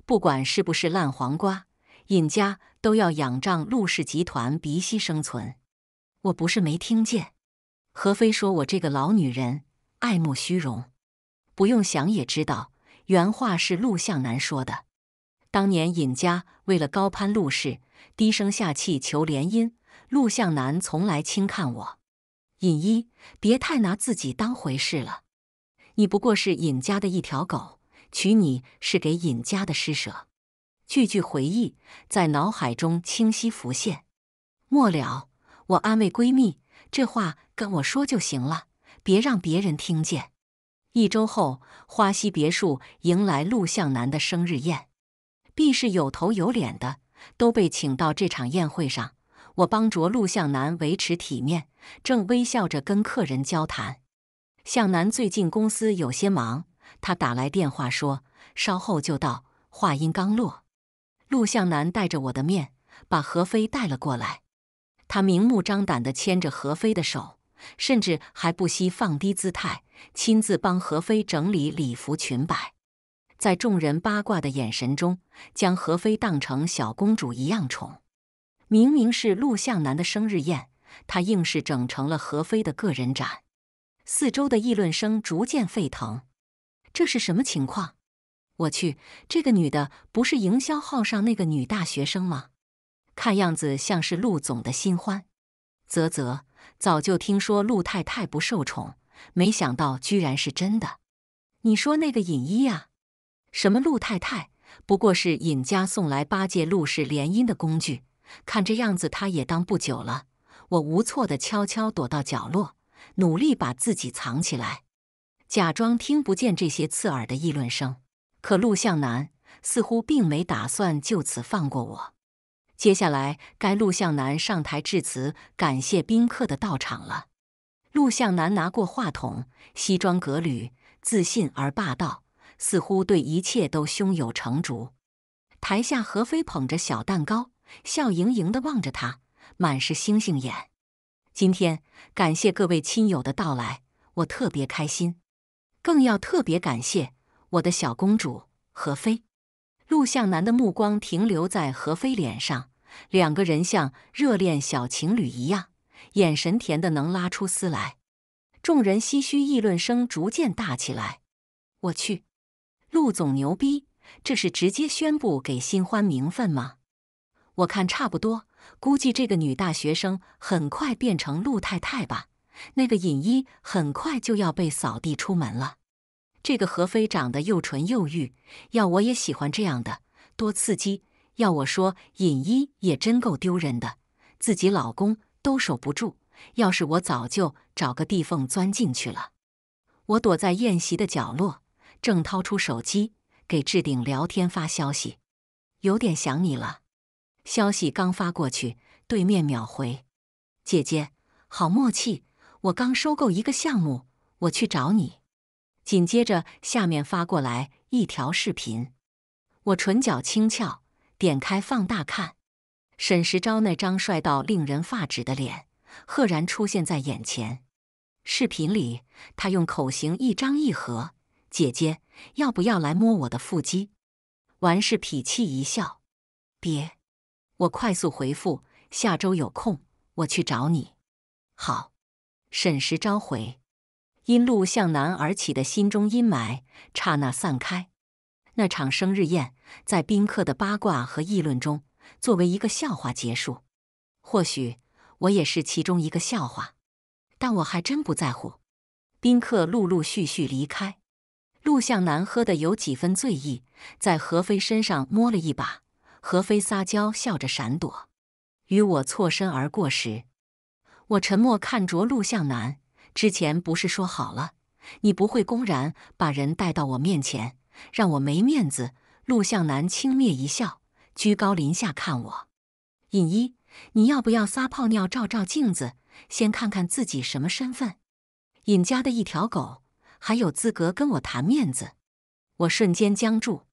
不管是不是烂黄瓜，尹家都要仰仗陆氏集团鼻息生存。我不是没听见何非说我这个老女人爱慕虚荣，不用想也知道，原话是陆向南说的。当年尹家为了高攀陆氏。低声下气求联姻，陆向南从来轻看我。尹一，别太拿自己当回事了，你不过是尹家的一条狗，娶你是给尹家的施舍。句句回忆在脑海中清晰浮现。末了，我安慰闺蜜：“这话跟我说就行了，别让别人听见。”一周后，花溪别墅迎来陆向南的生日宴，必是有头有脸的。都被请到这场宴会上，我帮着陆向南维持体面，正微笑着跟客人交谈。向南最近公司有些忙，他打来电话说稍后就到。话音刚落，陆向南带着我的面把何飞带了过来。他明目张胆地牵着何飞的手，甚至还不惜放低姿态，亲自帮何飞整理礼服裙摆。在众人八卦的眼神中，将何菲当成小公主一样宠。明明是陆向南的生日宴，他硬是整成了何菲的个人展。四周的议论声逐渐沸腾。这是什么情况？我去，这个女的不是营销号上那个女大学生吗？看样子像是陆总的新欢。啧啧，早就听说陆太太不受宠，没想到居然是真的。你说那个尹一呀？什么陆太太，不过是尹家送来八戒陆氏联姻的工具。看这样子，他也当不久了。我无措地悄悄躲到角落，努力把自己藏起来，假装听不见这些刺耳的议论声。可陆向南似乎并没打算就此放过我。接下来该陆向南上台致辞，感谢宾客的到场了。陆向南拿过话筒，西装革履，自信而霸道。似乎对一切都胸有成竹。台下何飞捧着小蛋糕，笑盈盈地望着他，满是星星眼。今天感谢各位亲友的到来，我特别开心，更要特别感谢我的小公主何飞。陆向南的目光停留在何飞脸上，两个人像热恋小情侣一样，眼神甜的能拉出丝来。众人唏嘘议论声逐渐大起来，我去。陆总牛逼，这是直接宣布给新欢名分吗？我看差不多，估计这个女大学生很快变成陆太太吧。那个尹一很快就要被扫地出门了。这个何飞长得又纯又欲，要我也喜欢这样的，多刺激！要我说，尹一也真够丢人的，自己老公都守不住，要是我早就找个地缝钻进去了。我躲在宴席的角落。正掏出手机给置顶聊天发消息，有点想你了。消息刚发过去，对面秒回：“姐姐，好默契。”我刚收购一个项目，我去找你。紧接着，下面发过来一条视频，我唇角轻翘，点开放大看，沈时昭那张帅到令人发指的脸赫然出现在眼前。视频里，他用口型一张一合。姐姐，要不要来摸我的腹肌？完事，痞气一笑。别，我快速回复。下周有空，我去找你。好。沈时召回，因路向南而起的心中阴霾，刹那散开。那场生日宴，在宾客的八卦和议论中，作为一个笑话结束。或许我也是其中一个笑话，但我还真不在乎。宾客陆陆续续离开。陆向南喝的有几分醉意，在何飞身上摸了一把，何飞撒娇笑着闪躲。与我错身而过时，我沉默看着陆向南。之前不是说好了，你不会公然把人带到我面前，让我没面子。陆向南轻蔑一笑，居高临下看我。尹一，你要不要撒泡尿照照镜子，先看看自己什么身份？尹家的一条狗。还有资格跟我谈面子？我瞬间僵住。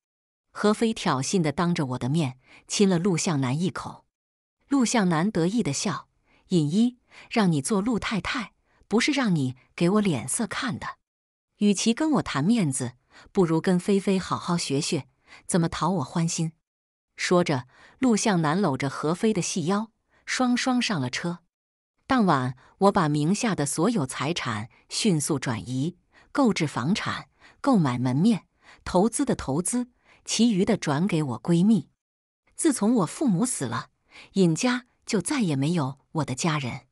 何飞挑衅地当着我的面亲了陆向南一口。陆向南得意地笑：“尹一，让你做陆太太，不是让你给我脸色看的。与其跟我谈面子，不如跟菲菲好好学学怎么讨我欢心。”说着，陆向南搂着何飞的细腰，双双上了车。当晚，我把名下的所有财产迅速转移。购置房产、购买门面、投资的投资，其余的转给我闺蜜。自从我父母死了，尹家就再也没有我的家人。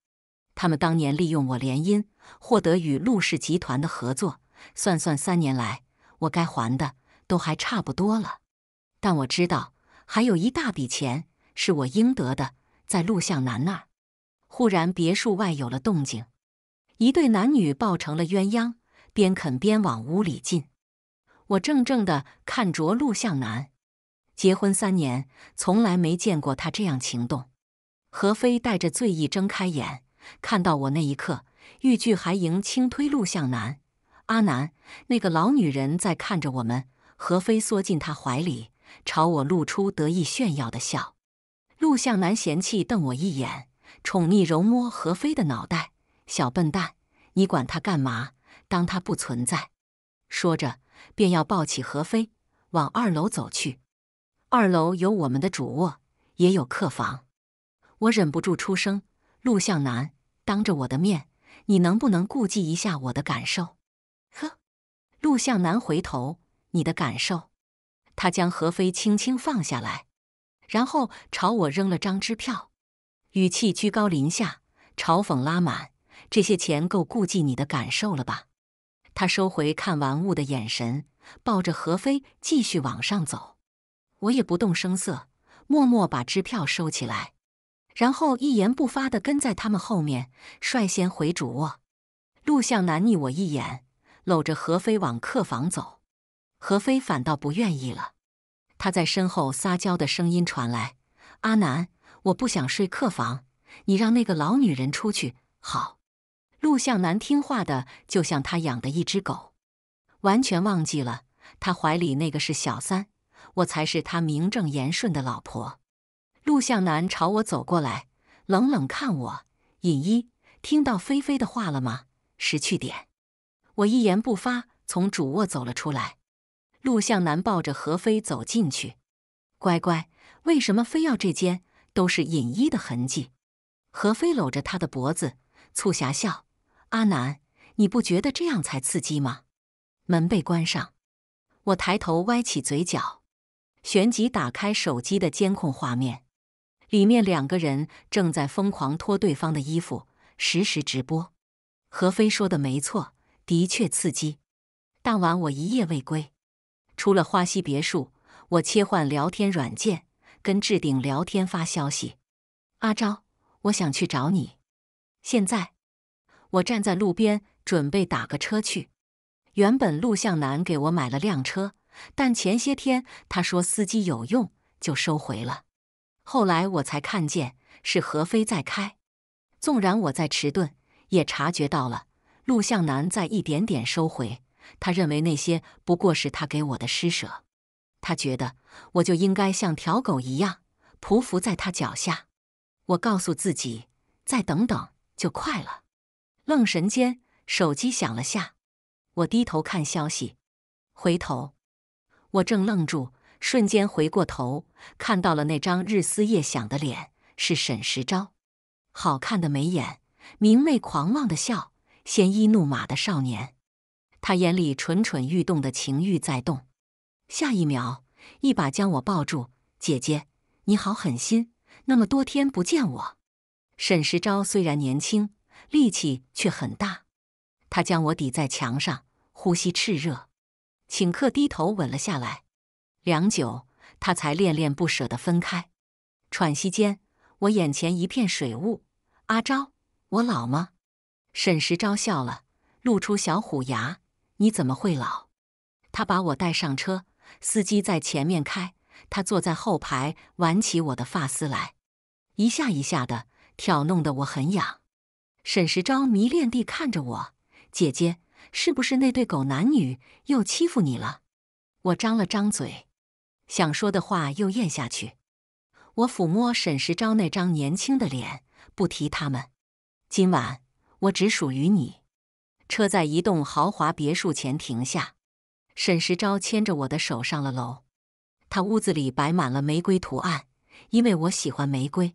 他们当年利用我联姻，获得与陆氏集团的合作。算算三年来，我该还的都还差不多了。但我知道，还有一大笔钱是我应得的，在陆向南那儿。忽然，别墅外有了动静，一对男女抱成了鸳鸯。边啃边往屋里进，我怔怔地看着陆向南。结婚三年，从来没见过他这样情动。何飞带着醉意睁开眼，看到我那一刻，欲拒还迎，轻推陆向南：“阿南，那个老女人在看着我们。”何飞缩进他怀里，朝我露出得意炫耀的笑。陆向南嫌弃瞪我一眼，宠溺揉摸何飞的脑袋：“小笨蛋，你管他干嘛？”当他不存在，说着便要抱起何飞往二楼走去。二楼有我们的主卧，也有客房。我忍不住出声：“陆向南，当着我的面，你能不能顾忌一下我的感受？”呵，陆向南回头：“你的感受？”他将何飞轻轻放下来，然后朝我扔了张支票，语气居高临下，嘲讽拉满：“这些钱够顾忌你的感受了吧？”他收回看玩物的眼神，抱着何飞继续往上走。我也不动声色，默默把支票收起来，然后一言不发地跟在他们后面，率先回主卧。陆向南睨我一眼，搂着何飞往客房走。何飞反倒不愿意了，他在身后撒娇的声音传来：“阿南，我不想睡客房，你让那个老女人出去。”好。陆向南听话的就像他养的一只狗，完全忘记了他怀里那个是小三，我才是他名正言顺的老婆。陆向南朝我走过来，冷冷看我：“尹一，听到菲菲的话了吗？识趣点。”我一言不发，从主卧走了出来。陆向南抱着何飞走进去：“乖乖，为什么非要这间？都是尹一的痕迹。”何飞搂着他的脖子，促狭笑。阿南，你不觉得这样才刺激吗？门被关上，我抬头歪起嘴角，旋即打开手机的监控画面，里面两个人正在疯狂脱对方的衣服，实时直播。何飞说的没错，的确刺激。当晚我一夜未归，出了花溪别墅，我切换聊天软件跟置顶聊天发消息：“阿昭，我想去找你，现在。”我站在路边准备打个车去。原本陆向南给我买了辆车，但前些天他说司机有用就收回了。后来我才看见是何飞在开。纵然我在迟钝，也察觉到了陆向南在一点点收回。他认为那些不过是他给我的施舍，他觉得我就应该像条狗一样匍匐在他脚下。我告诉自己，再等等就快了。愣神间，手机响了下，我低头看消息，回头，我正愣住，瞬间回过头，看到了那张日思夜想的脸，是沈时昭，好看的眉眼，明媚狂妄的笑，鲜衣怒马的少年，他眼里蠢蠢欲动的情欲在动，下一秒，一把将我抱住，姐姐，你好狠心，那么多天不见我，沈时昭虽然年轻。力气却很大，他将我抵在墙上，呼吸炽热，顷刻低头吻了下来。良久，他才恋恋不舍的分开。喘息间，我眼前一片水雾。阿昭，我老吗？沈时昭笑了，露出小虎牙：“你怎么会老？”他把我带上车，司机在前面开，他坐在后排，挽起我的发丝来，一下一下的挑弄得我很痒。沈时昭迷恋地看着我，姐姐，是不是那对狗男女又欺负你了？我张了张嘴，想说的话又咽下去。我抚摸沈时昭那张年轻的脸，不提他们。今晚我只属于你。车在一栋豪华别墅前停下，沈时昭牵着我的手上了楼。他屋子里摆满了玫瑰图案，因为我喜欢玫瑰。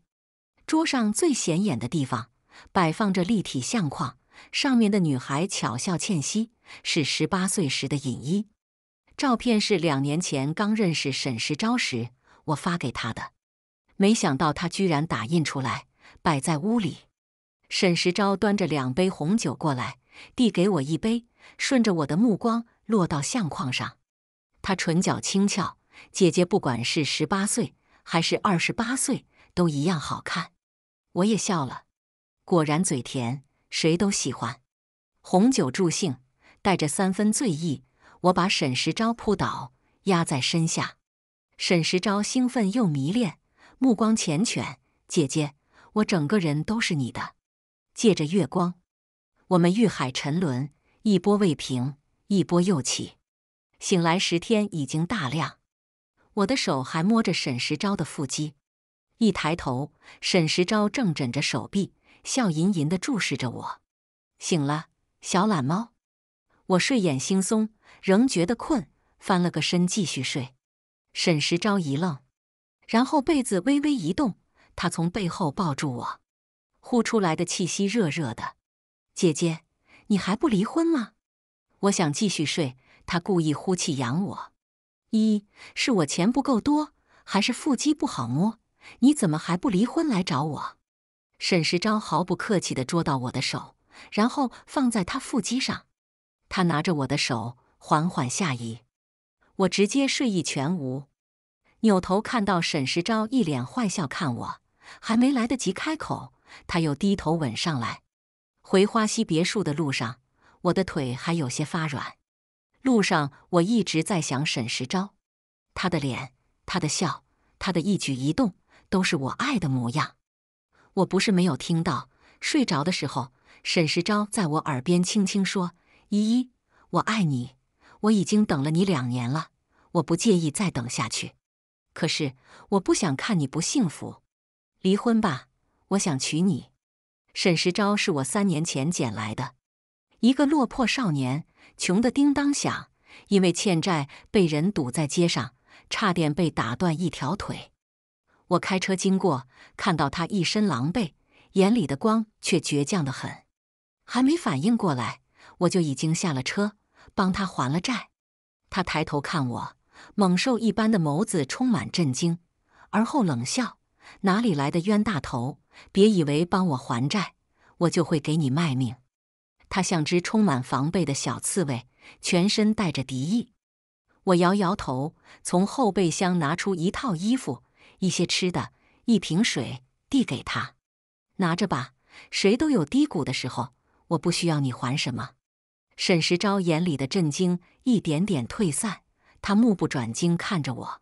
桌上最显眼的地方。摆放着立体相框，上面的女孩巧笑倩兮，是十八岁时的尹一。照片是两年前刚认识沈时昭时，我发给他的。没想到他居然打印出来，摆在屋里。沈时昭端着两杯红酒过来，递给我一杯，顺着我的目光落到相框上，他唇角轻翘：“姐姐不管是十八岁还是二十八岁，都一样好看。”我也笑了。果然嘴甜，谁都喜欢。红酒助兴，带着三分醉意，我把沈时昭扑倒，压在身下。沈时昭兴奋又迷恋，目光缱绻：“姐姐，我整个人都是你的。”借着月光，我们遇海沉沦，一波未平，一波又起。醒来时天已经大亮，我的手还摸着沈时昭的腹肌。一抬头，沈时昭正枕着手臂。笑吟吟的注视着我，醒了，小懒猫。我睡眼惺忪，仍觉得困，翻了个身继续睡。沈时昭一愣，然后被子微微一动，他从背后抱住我，呼出来的气息热热的。姐姐，你还不离婚吗？我想继续睡，他故意呼气养我。一是我钱不够多，还是腹肌不好摸？你怎么还不离婚来找我？沈时昭毫不客气地捉到我的手，然后放在他腹肌上。他拿着我的手缓缓下移，我直接睡意全无。扭头看到沈时昭一脸坏笑看我，还没来得及开口，他又低头吻上来。回花溪别墅的路上，我的腿还有些发软。路上我一直在想沈时昭，他的脸，他的笑，他的一举一动，都是我爱的模样。我不是没有听到，睡着的时候，沈时昭在我耳边轻轻说：“依依，我爱你，我已经等了你两年了，我不介意再等下去，可是我不想看你不幸福。离婚吧，我想娶你。”沈时昭是我三年前捡来的，一个落魄少年，穷得叮当响，因为欠债被人堵在街上，差点被打断一条腿。我开车经过，看到他一身狼狈，眼里的光却倔强得很。还没反应过来，我就已经下了车，帮他还了债。他抬头看我，猛兽一般的眸子充满震惊，而后冷笑：“哪里来的冤大头？别以为帮我还债，我就会给你卖命。”他像只充满防备的小刺猬，全身带着敌意。我摇摇头，从后备箱拿出一套衣服。一些吃的，一瓶水递给他，拿着吧。谁都有低谷的时候，我不需要你还什么。沈时昭眼里的震惊一点点退散，他目不转睛看着我，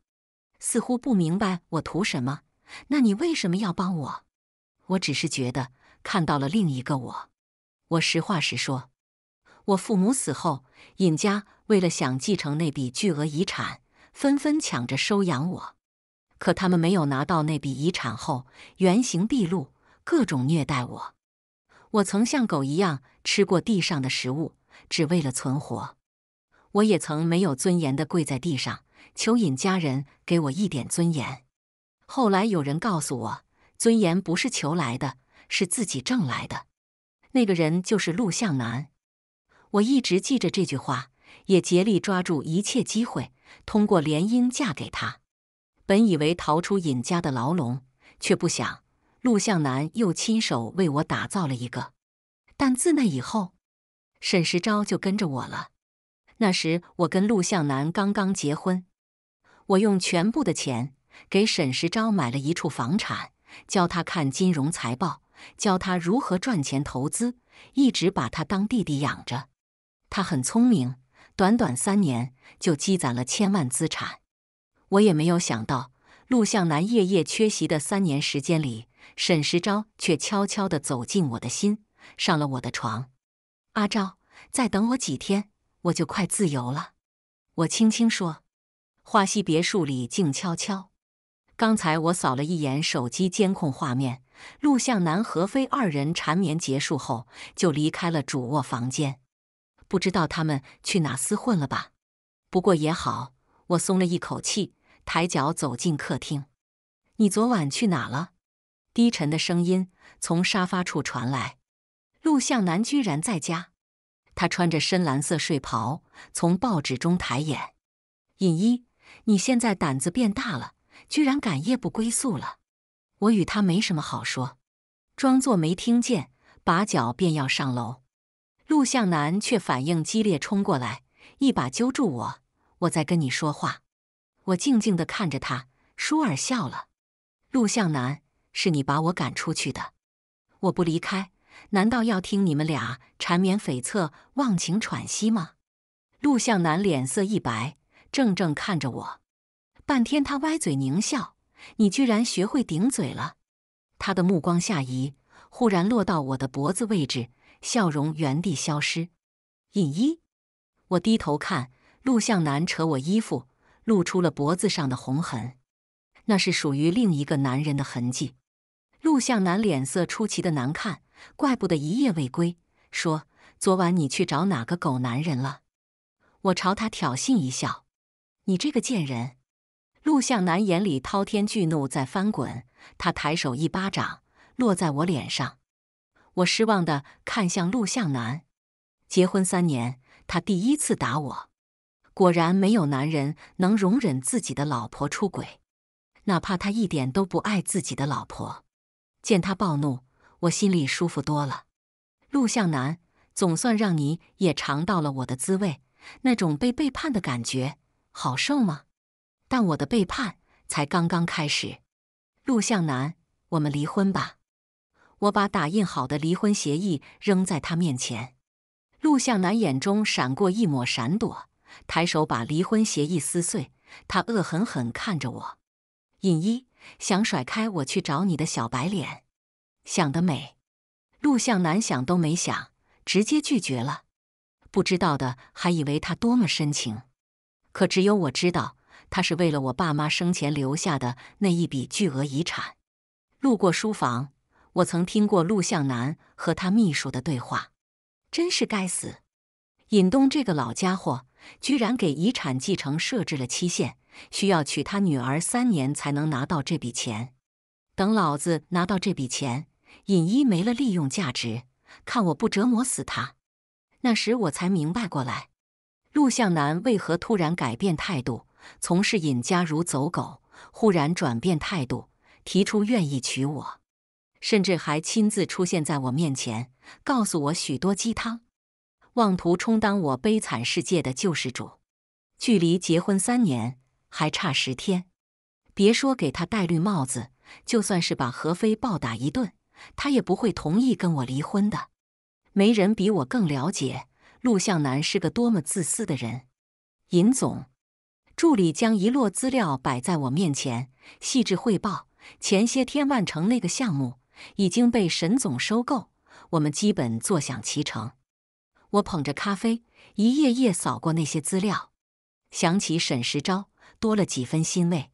似乎不明白我图什么。那你为什么要帮我？我只是觉得看到了另一个我。我实话实说，我父母死后，尹家为了想继承那笔巨额遗产，纷纷抢着收养我。可他们没有拿到那笔遗产后，原形毕露，各种虐待我。我曾像狗一样吃过地上的食物，只为了存活。我也曾没有尊严的跪在地上，求尹家人给我一点尊严。后来有人告诉我，尊严不是求来的，是自己挣来的。那个人就是陆向南。我一直记着这句话，也竭力抓住一切机会，通过联姻嫁给他。本以为逃出尹家的牢笼，却不想陆向南又亲手为我打造了一个。但自那以后，沈时昭就跟着我了。那时我跟陆向南刚刚结婚，我用全部的钱给沈时昭买了一处房产，教他看金融财报，教他如何赚钱投资，一直把他当弟弟养着。他很聪明，短短三年就积攒了千万资产。我也没有想到，陆向南夜夜缺席的三年时间里，沈时昭却悄悄地走进我的心，上了我的床。阿昭，再等我几天，我就快自由了。我轻轻说。花溪别墅里静悄悄。刚才我扫了一眼手机监控画面，陆向南和飞二人缠绵结束后，就离开了主卧房间。不知道他们去哪厮混了吧？不过也好，我松了一口气。抬脚走进客厅，你昨晚去哪了？低沉的声音从沙发处传来。陆向南居然在家，他穿着深蓝色睡袍，从报纸中抬眼。尹一，你现在胆子变大了，居然敢夜不归宿了。我与他没什么好说，装作没听见，拔脚便要上楼。陆向南却反应激烈，冲过来，一把揪住我。我在跟你说话。我静静的看着他，舒尔笑了。陆向南，是你把我赶出去的。我不离开，难道要听你们俩缠绵悱恻、忘情喘息吗？陆向南脸色一白，怔怔看着我，半天他歪嘴狞笑：“你居然学会顶嘴了！”他的目光下移，忽然落到我的脖子位置，笑容原地消失。尹一，我低头看，陆向南扯我衣服。露出了脖子上的红痕，那是属于另一个男人的痕迹。陆向南脸色出奇的难看，怪不得一夜未归。说：“昨晚你去找哪个狗男人了？”我朝他挑衅一笑：“你这个贱人！”陆向南眼里滔天巨怒在翻滚，他抬手一巴掌落在我脸上。我失望的看向陆向南，结婚三年，他第一次打我。果然没有男人能容忍自己的老婆出轨，哪怕他一点都不爱自己的老婆。见他暴怒，我心里舒服多了。陆向南，总算让你也尝到了我的滋味，那种被背叛的感觉，好受吗？但我的背叛才刚刚开始。陆向南，我们离婚吧。我把打印好的离婚协议扔在他面前。陆向南眼中闪过一抹闪躲。抬手把离婚协议撕碎，他恶狠狠看着我。尹一想甩开我去找你的小白脸，想得美。陆向南想都没想，直接拒绝了。不知道的还以为他多么深情，可只有我知道，他是为了我爸妈生前留下的那一笔巨额遗产。路过书房，我曾听过陆向南和他秘书的对话，真是该死，尹东这个老家伙。居然给遗产继承设置了期限，需要娶他女儿三年才能拿到这笔钱。等老子拿到这笔钱，尹一没了利用价值，看我不折磨死他！那时我才明白过来，陆向南为何突然改变态度，从事尹家如走狗，忽然转变态度，提出愿意娶我，甚至还亲自出现在我面前，告诉我许多鸡汤。妄图充当我悲惨世界的救世主，距离结婚三年还差十天，别说给他戴绿帽子，就算是把何飞暴打一顿，他也不会同意跟我离婚的。没人比我更了解陆向南是个多么自私的人。尹总，助理将一摞资料摆在我面前，细致汇报：前些天万城那个项目已经被沈总收购，我们基本坐享其成。我捧着咖啡，一页页扫过那些资料，想起沈时昭，多了几分欣慰。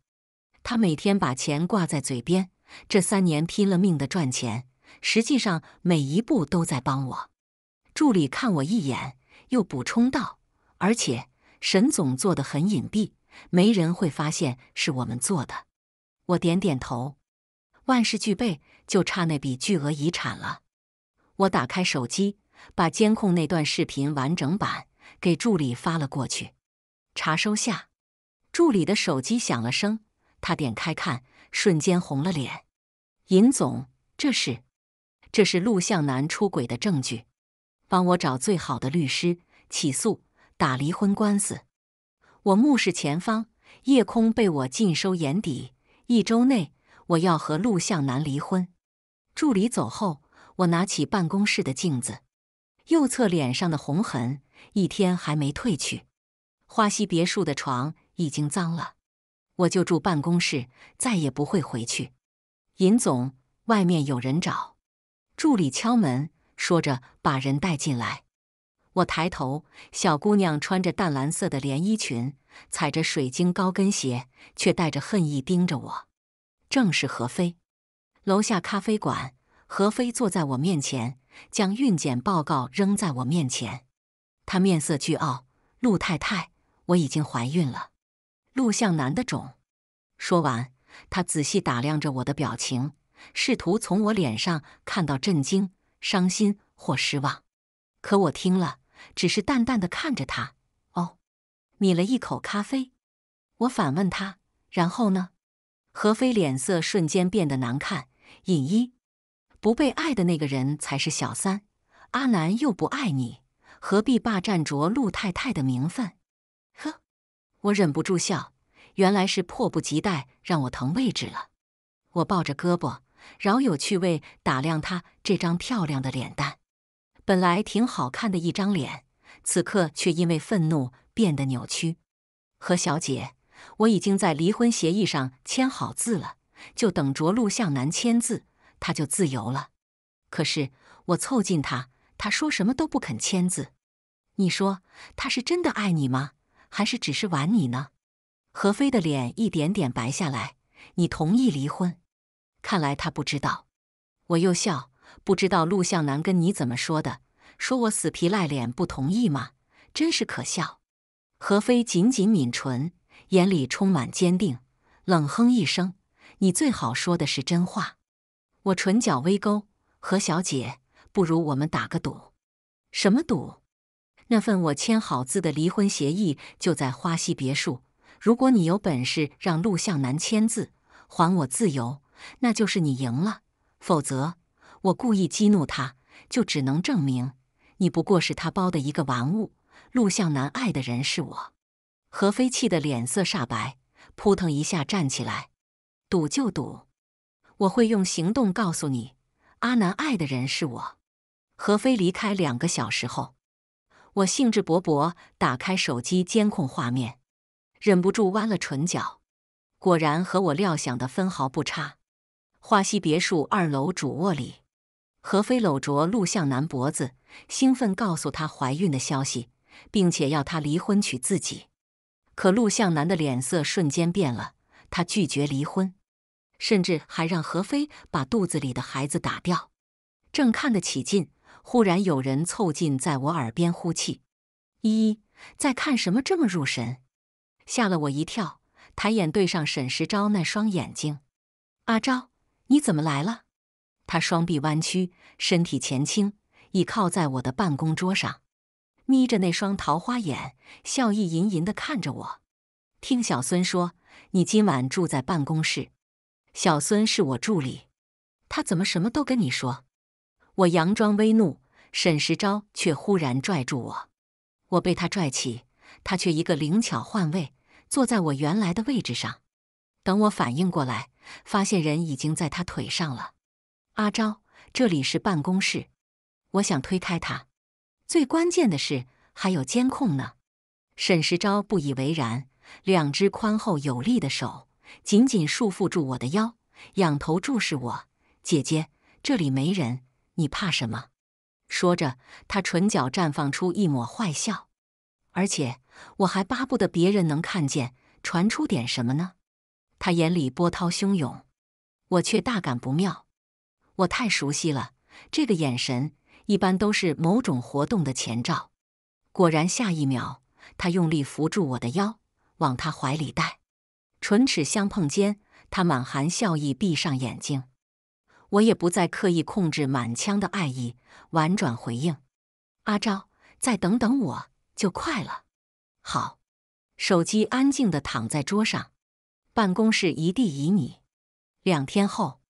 他每天把钱挂在嘴边，这三年拼了命的赚钱，实际上每一步都在帮我。助理看我一眼，又补充道：“而且沈总做的很隐蔽，没人会发现是我们做的。”我点点头，万事俱备，就差那笔巨额遗产了。我打开手机。把监控那段视频完整版给助理发了过去，查收下。助理的手机响了声，他点开看，瞬间红了脸。尹总，这是这是陆向南出轨的证据，帮我找最好的律师起诉打离婚官司。我目视前方，夜空被我尽收眼底。一周内，我要和陆向南离婚。助理走后，我拿起办公室的镜子。右侧脸上的红痕一天还没褪去，花溪别墅的床已经脏了，我就住办公室，再也不会回去。尹总，外面有人找。助理敲门，说着把人带进来。我抬头，小姑娘穿着淡蓝色的连衣裙，踩着水晶高跟鞋，却带着恨意盯着我。正是何飞。楼下咖啡馆，何飞坐在我面前。将孕检报告扔在我面前，他面色巨傲。陆太太，我已经怀孕了，陆向南的种。说完，他仔细打量着我的表情，试图从我脸上看到震惊、伤心或失望。可我听了，只是淡淡的看着他。哦，抿了一口咖啡，我反问他：“然后呢？”何飞脸色瞬间变得难看。尹一。不被爱的那个人才是小三，阿南又不爱你，何必霸占着陆太太的名分？呵，我忍不住笑，原来是迫不及待让我腾位置了。我抱着胳膊，饶有趣味打量他这张漂亮的脸蛋，本来挺好看的一张脸，此刻却因为愤怒变得扭曲。何小姐，我已经在离婚协议上签好字了，就等着陆向南签字。他就自由了，可是我凑近他，他说什么都不肯签字。你说他是真的爱你吗？还是只是玩你呢？何飞的脸一点点白下来。你同意离婚？看来他不知道。我又笑，不知道陆向南跟你怎么说的？说我死皮赖脸不同意吗？真是可笑。何飞紧紧抿唇，眼里充满坚定，冷哼一声：“你最好说的是真话。”我唇角微勾，何小姐，不如我们打个赌。什么赌？那份我签好字的离婚协议就在花溪别墅。如果你有本事让陆向南签字，还我自由，那就是你赢了。否则，我故意激怒他，就只能证明你不过是他包的一个玩物。陆向南爱的人是我。何飞气得脸色煞白，扑腾一下站起来，赌就赌。我会用行动告诉你，阿南爱的人是我。何飞离开两个小时后，我兴致勃勃打开手机监控画面，忍不住弯了唇角。果然和我料想的分毫不差。花溪别墅二楼主卧里，何飞搂着陆向南脖子，兴奋告诉他怀孕的消息，并且要他离婚娶自己。可陆向南的脸色瞬间变了，他拒绝离婚。甚至还让何飞把肚子里的孩子打掉。正看得起劲，忽然有人凑近在我耳边呼气：“依依，在看什么这么入神？”吓了我一跳，抬眼对上沈时昭那双眼睛：“阿昭，你怎么来了？”他双臂弯曲，身体前倾，倚靠在我的办公桌上，眯着那双桃花眼，笑意吟吟的看着我。听小孙说，你今晚住在办公室。小孙是我助理，他怎么什么都跟你说？我佯装微怒，沈时昭却忽然拽住我，我被他拽起，他却一个灵巧换位，坐在我原来的位置上。等我反应过来，发现人已经在他腿上了。阿昭，这里是办公室，我想推开他。最关键的是还有监控呢。沈时昭不以为然，两只宽厚有力的手。紧紧束缚住我的腰，仰头注视我。姐姐，这里没人，你怕什么？说着，他唇角绽放出一抹坏笑。而且我还巴不得别人能看见，传出点什么呢？他眼里波涛汹涌，我却大感不妙。我太熟悉了，这个眼神一般都是某种活动的前兆。果然，下一秒，他用力扶住我的腰，往他怀里带。唇齿相碰间，他满含笑意，闭上眼睛。我也不再刻意控制满腔的爱意，婉转回应：“阿昭，再等等，我就快了。”好，手机安静地躺在桌上，办公室一地旖旎。两天后，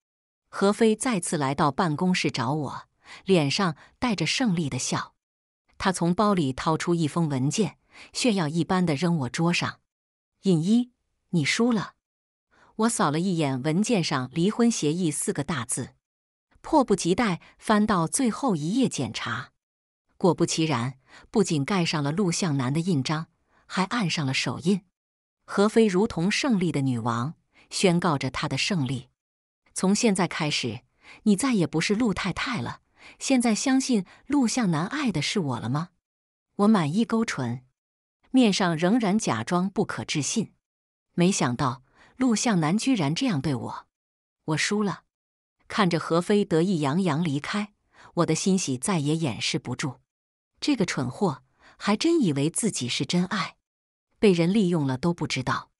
何飞再次来到办公室找我，脸上带着胜利的笑。他从包里掏出一封文件，炫耀一般的扔我桌上。尹一。你输了，我扫了一眼文件上“离婚协议”四个大字，迫不及待翻到最后一页检查，果不其然，不仅盖上了陆向南的印章，还按上了手印。何飞如同胜利的女王，宣告着她的胜利。从现在开始，你再也不是陆太太了。现在相信陆向南爱的是我了吗？我满意勾唇，面上仍然假装不可置信。没想到陆向南居然这样对我，我输了。看着何飞得意洋洋离开，我的欣喜再也掩饰不住。这个蠢货还真以为自己是真爱，被人利用了都不知道。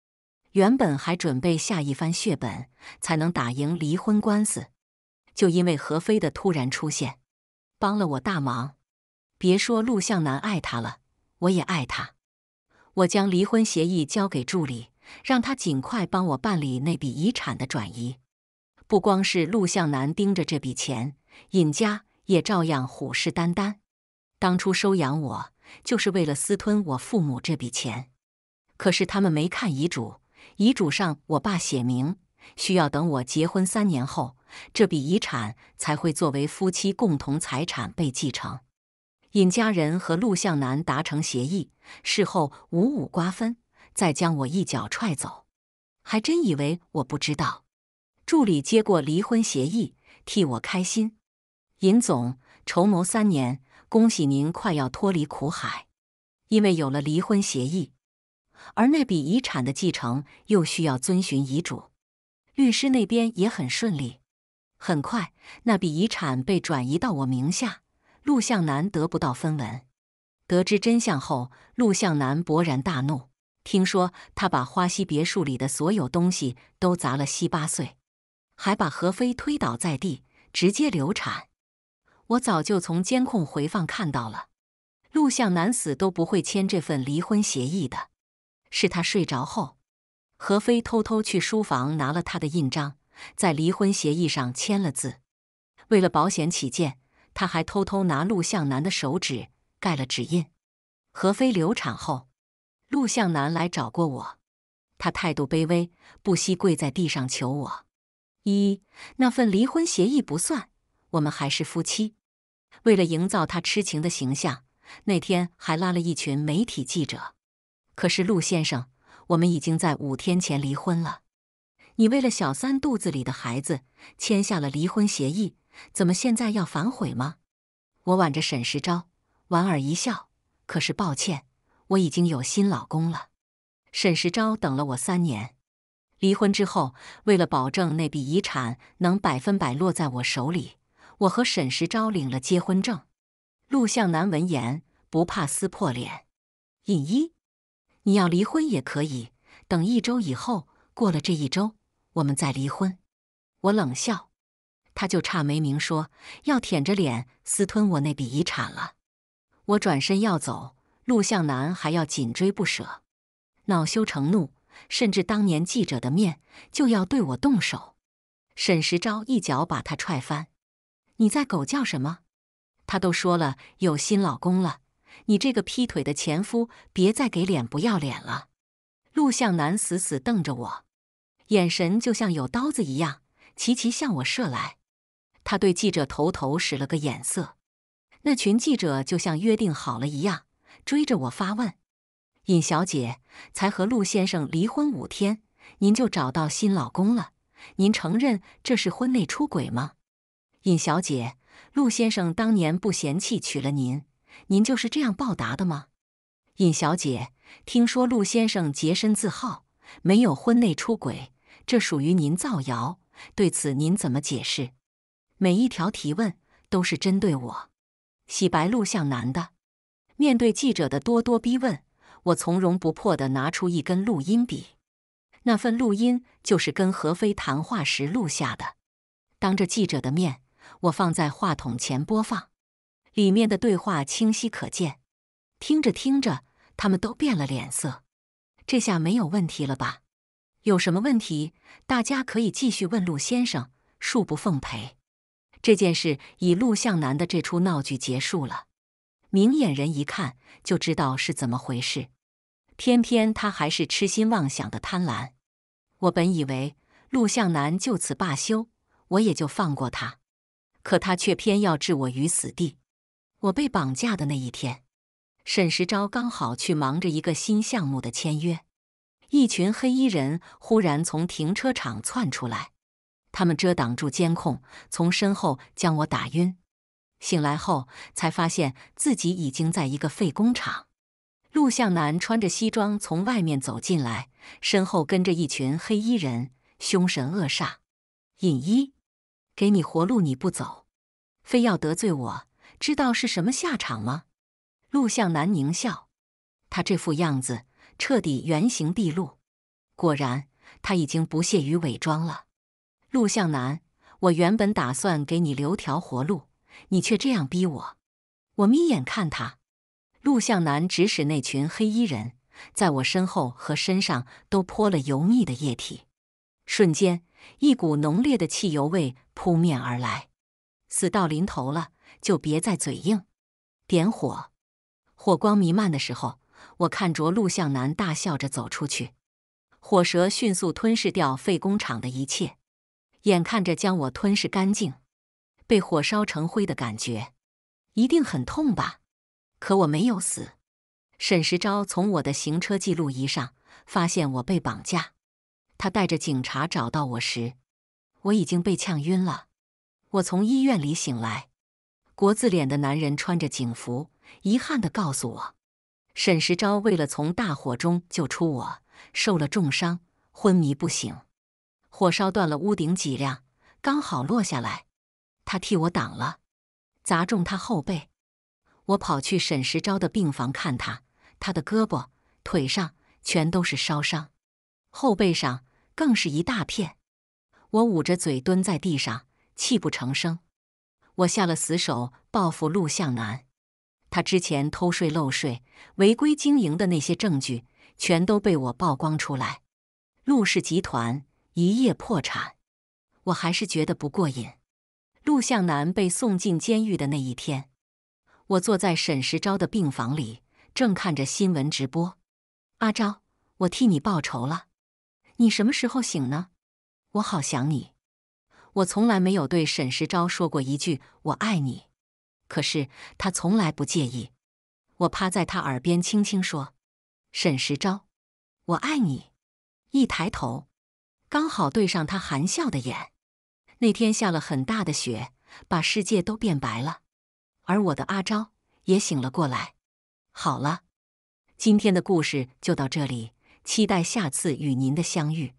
原本还准备下一番血本才能打赢离婚官司，就因为何飞的突然出现，帮了我大忙。别说陆向南爱他了，我也爱他。我将离婚协议交给助理。让他尽快帮我办理那笔遗产的转移。不光是陆向南盯着这笔钱，尹家也照样虎视眈眈。当初收养我，就是为了私吞我父母这笔钱。可是他们没看遗嘱，遗嘱上我爸写明，需要等我结婚三年后，这笔遗产才会作为夫妻共同财产被继承。尹家人和陆向南达成协议，事后五五瓜分。再将我一脚踹走，还真以为我不知道。助理接过离婚协议，替我开心。尹总，筹谋三年，恭喜您快要脱离苦海，因为有了离婚协议，而那笔遗产的继承又需要遵循遗嘱，律师那边也很顺利。很快，那笔遗产被转移到我名下，陆向南得不到分文。得知真相后，陆向南勃然大怒。听说他把花溪别墅里的所有东西都砸了稀八碎，还把何飞推倒在地，直接流产。我早就从监控回放看到了。陆向南死都不会签这份离婚协议的，是他睡着后，何飞偷偷去书房拿了他的印章，在离婚协议上签了字。为了保险起见，他还偷偷拿陆向南的手指盖了指印。何飞流产后。陆向南来找过我，他态度卑微，不惜跪在地上求我。一那份离婚协议不算，我们还是夫妻。为了营造他痴情的形象，那天还拉了一群媒体记者。可是陆先生，我们已经在五天前离婚了。你为了小三肚子里的孩子签下了离婚协议，怎么现在要反悔吗？我挽着沈时昭，莞尔一笑。可是抱歉。我已经有新老公了，沈时昭等了我三年。离婚之后，为了保证那笔遗产能百分百落在我手里，我和沈时昭领了结婚证。陆向南闻言不怕撕破脸，尹一，你要离婚也可以，等一周以后，过了这一周，我们再离婚。我冷笑，他就差没明说要舔着脸私吞我那笔遗产了。我转身要走。陆向南还要紧追不舍，恼羞成怒，甚至当年记者的面就要对我动手。沈时昭一脚把他踹翻。你在狗叫什么？他都说了有新老公了，你这个劈腿的前夫，别再给脸不要脸了。陆向南死死瞪着我，眼神就像有刀子一样齐齐向我射来。他对记者头头使了个眼色，那群记者就像约定好了一样。追着我发问，尹小姐才和陆先生离婚五天，您就找到新老公了？您承认这是婚内出轨吗？尹小姐，陆先生当年不嫌弃娶了您，您就是这样报答的吗？尹小姐，听说陆先生洁身自好，没有婚内出轨，这属于您造谣，对此您怎么解释？每一条提问都是针对我，洗白陆向南的。面对记者的咄咄逼问，我从容不迫的拿出一根录音笔，那份录音就是跟何飞谈话时录下的。当着记者的面，我放在话筒前播放，里面的对话清晰可见。听着听着，他们都变了脸色。这下没有问题了吧？有什么问题，大家可以继续问陆先生，恕不奉陪。这件事以陆向南的这出闹剧结束了。明眼人一看就知道是怎么回事，偏偏他还是痴心妄想的贪婪。我本以为陆向南就此罢休，我也就放过他，可他却偏要置我于死地。我被绑架的那一天，沈时昭刚好去忙着一个新项目的签约，一群黑衣人忽然从停车场窜出来，他们遮挡住监控，从身后将我打晕。醒来后才发现自己已经在一个废工厂。陆向南穿着西装从外面走进来，身后跟着一群黑衣人，凶神恶煞。尹一，给你活路你不走，非要得罪我，知道是什么下场吗？陆向南狞笑，他这副样子彻底原形毕露。果然，他已经不屑于伪装了。陆向南，我原本打算给你留条活路。你却这样逼我！我眯眼看他，陆向南指使那群黑衣人在我身后和身上都泼了油腻的液体，瞬间一股浓烈的汽油味扑面而来。死到临头了，就别再嘴硬！点火！火光弥漫的时候，我看着陆向南大笑着走出去，火舌迅速吞噬掉废工厂的一切，眼看着将我吞噬干净。被火烧成灰的感觉，一定很痛吧？可我没有死。沈时昭从我的行车记录仪上发现我被绑架，他带着警察找到我时，我已经被呛晕了。我从医院里醒来，国字脸的男人穿着警服，遗憾地告诉我，沈时昭为了从大火中救出我，受了重伤，昏迷不醒。火烧断了屋顶脊梁，刚好落下来。他替我挡了，砸中他后背。我跑去沈时昭的病房看他，他的胳膊、腿上全都是烧伤，后背上更是一大片。我捂着嘴蹲在地上，泣不成声。我下了死手报复陆向南，他之前偷税漏税、违规经营的那些证据全都被我曝光出来，陆氏集团一夜破产。我还是觉得不过瘾。陆向南被送进监狱的那一天，我坐在沈时昭的病房里，正看着新闻直播。阿昭，我替你报仇了。你什么时候醒呢？我好想你。我从来没有对沈时昭说过一句“我爱你”，可是他从来不介意。我趴在他耳边轻轻说：“沈时昭，我爱你。”一抬头，刚好对上他含笑的眼。那天下了很大的雪，把世界都变白了，而我的阿昭也醒了过来。好了，今天的故事就到这里，期待下次与您的相遇。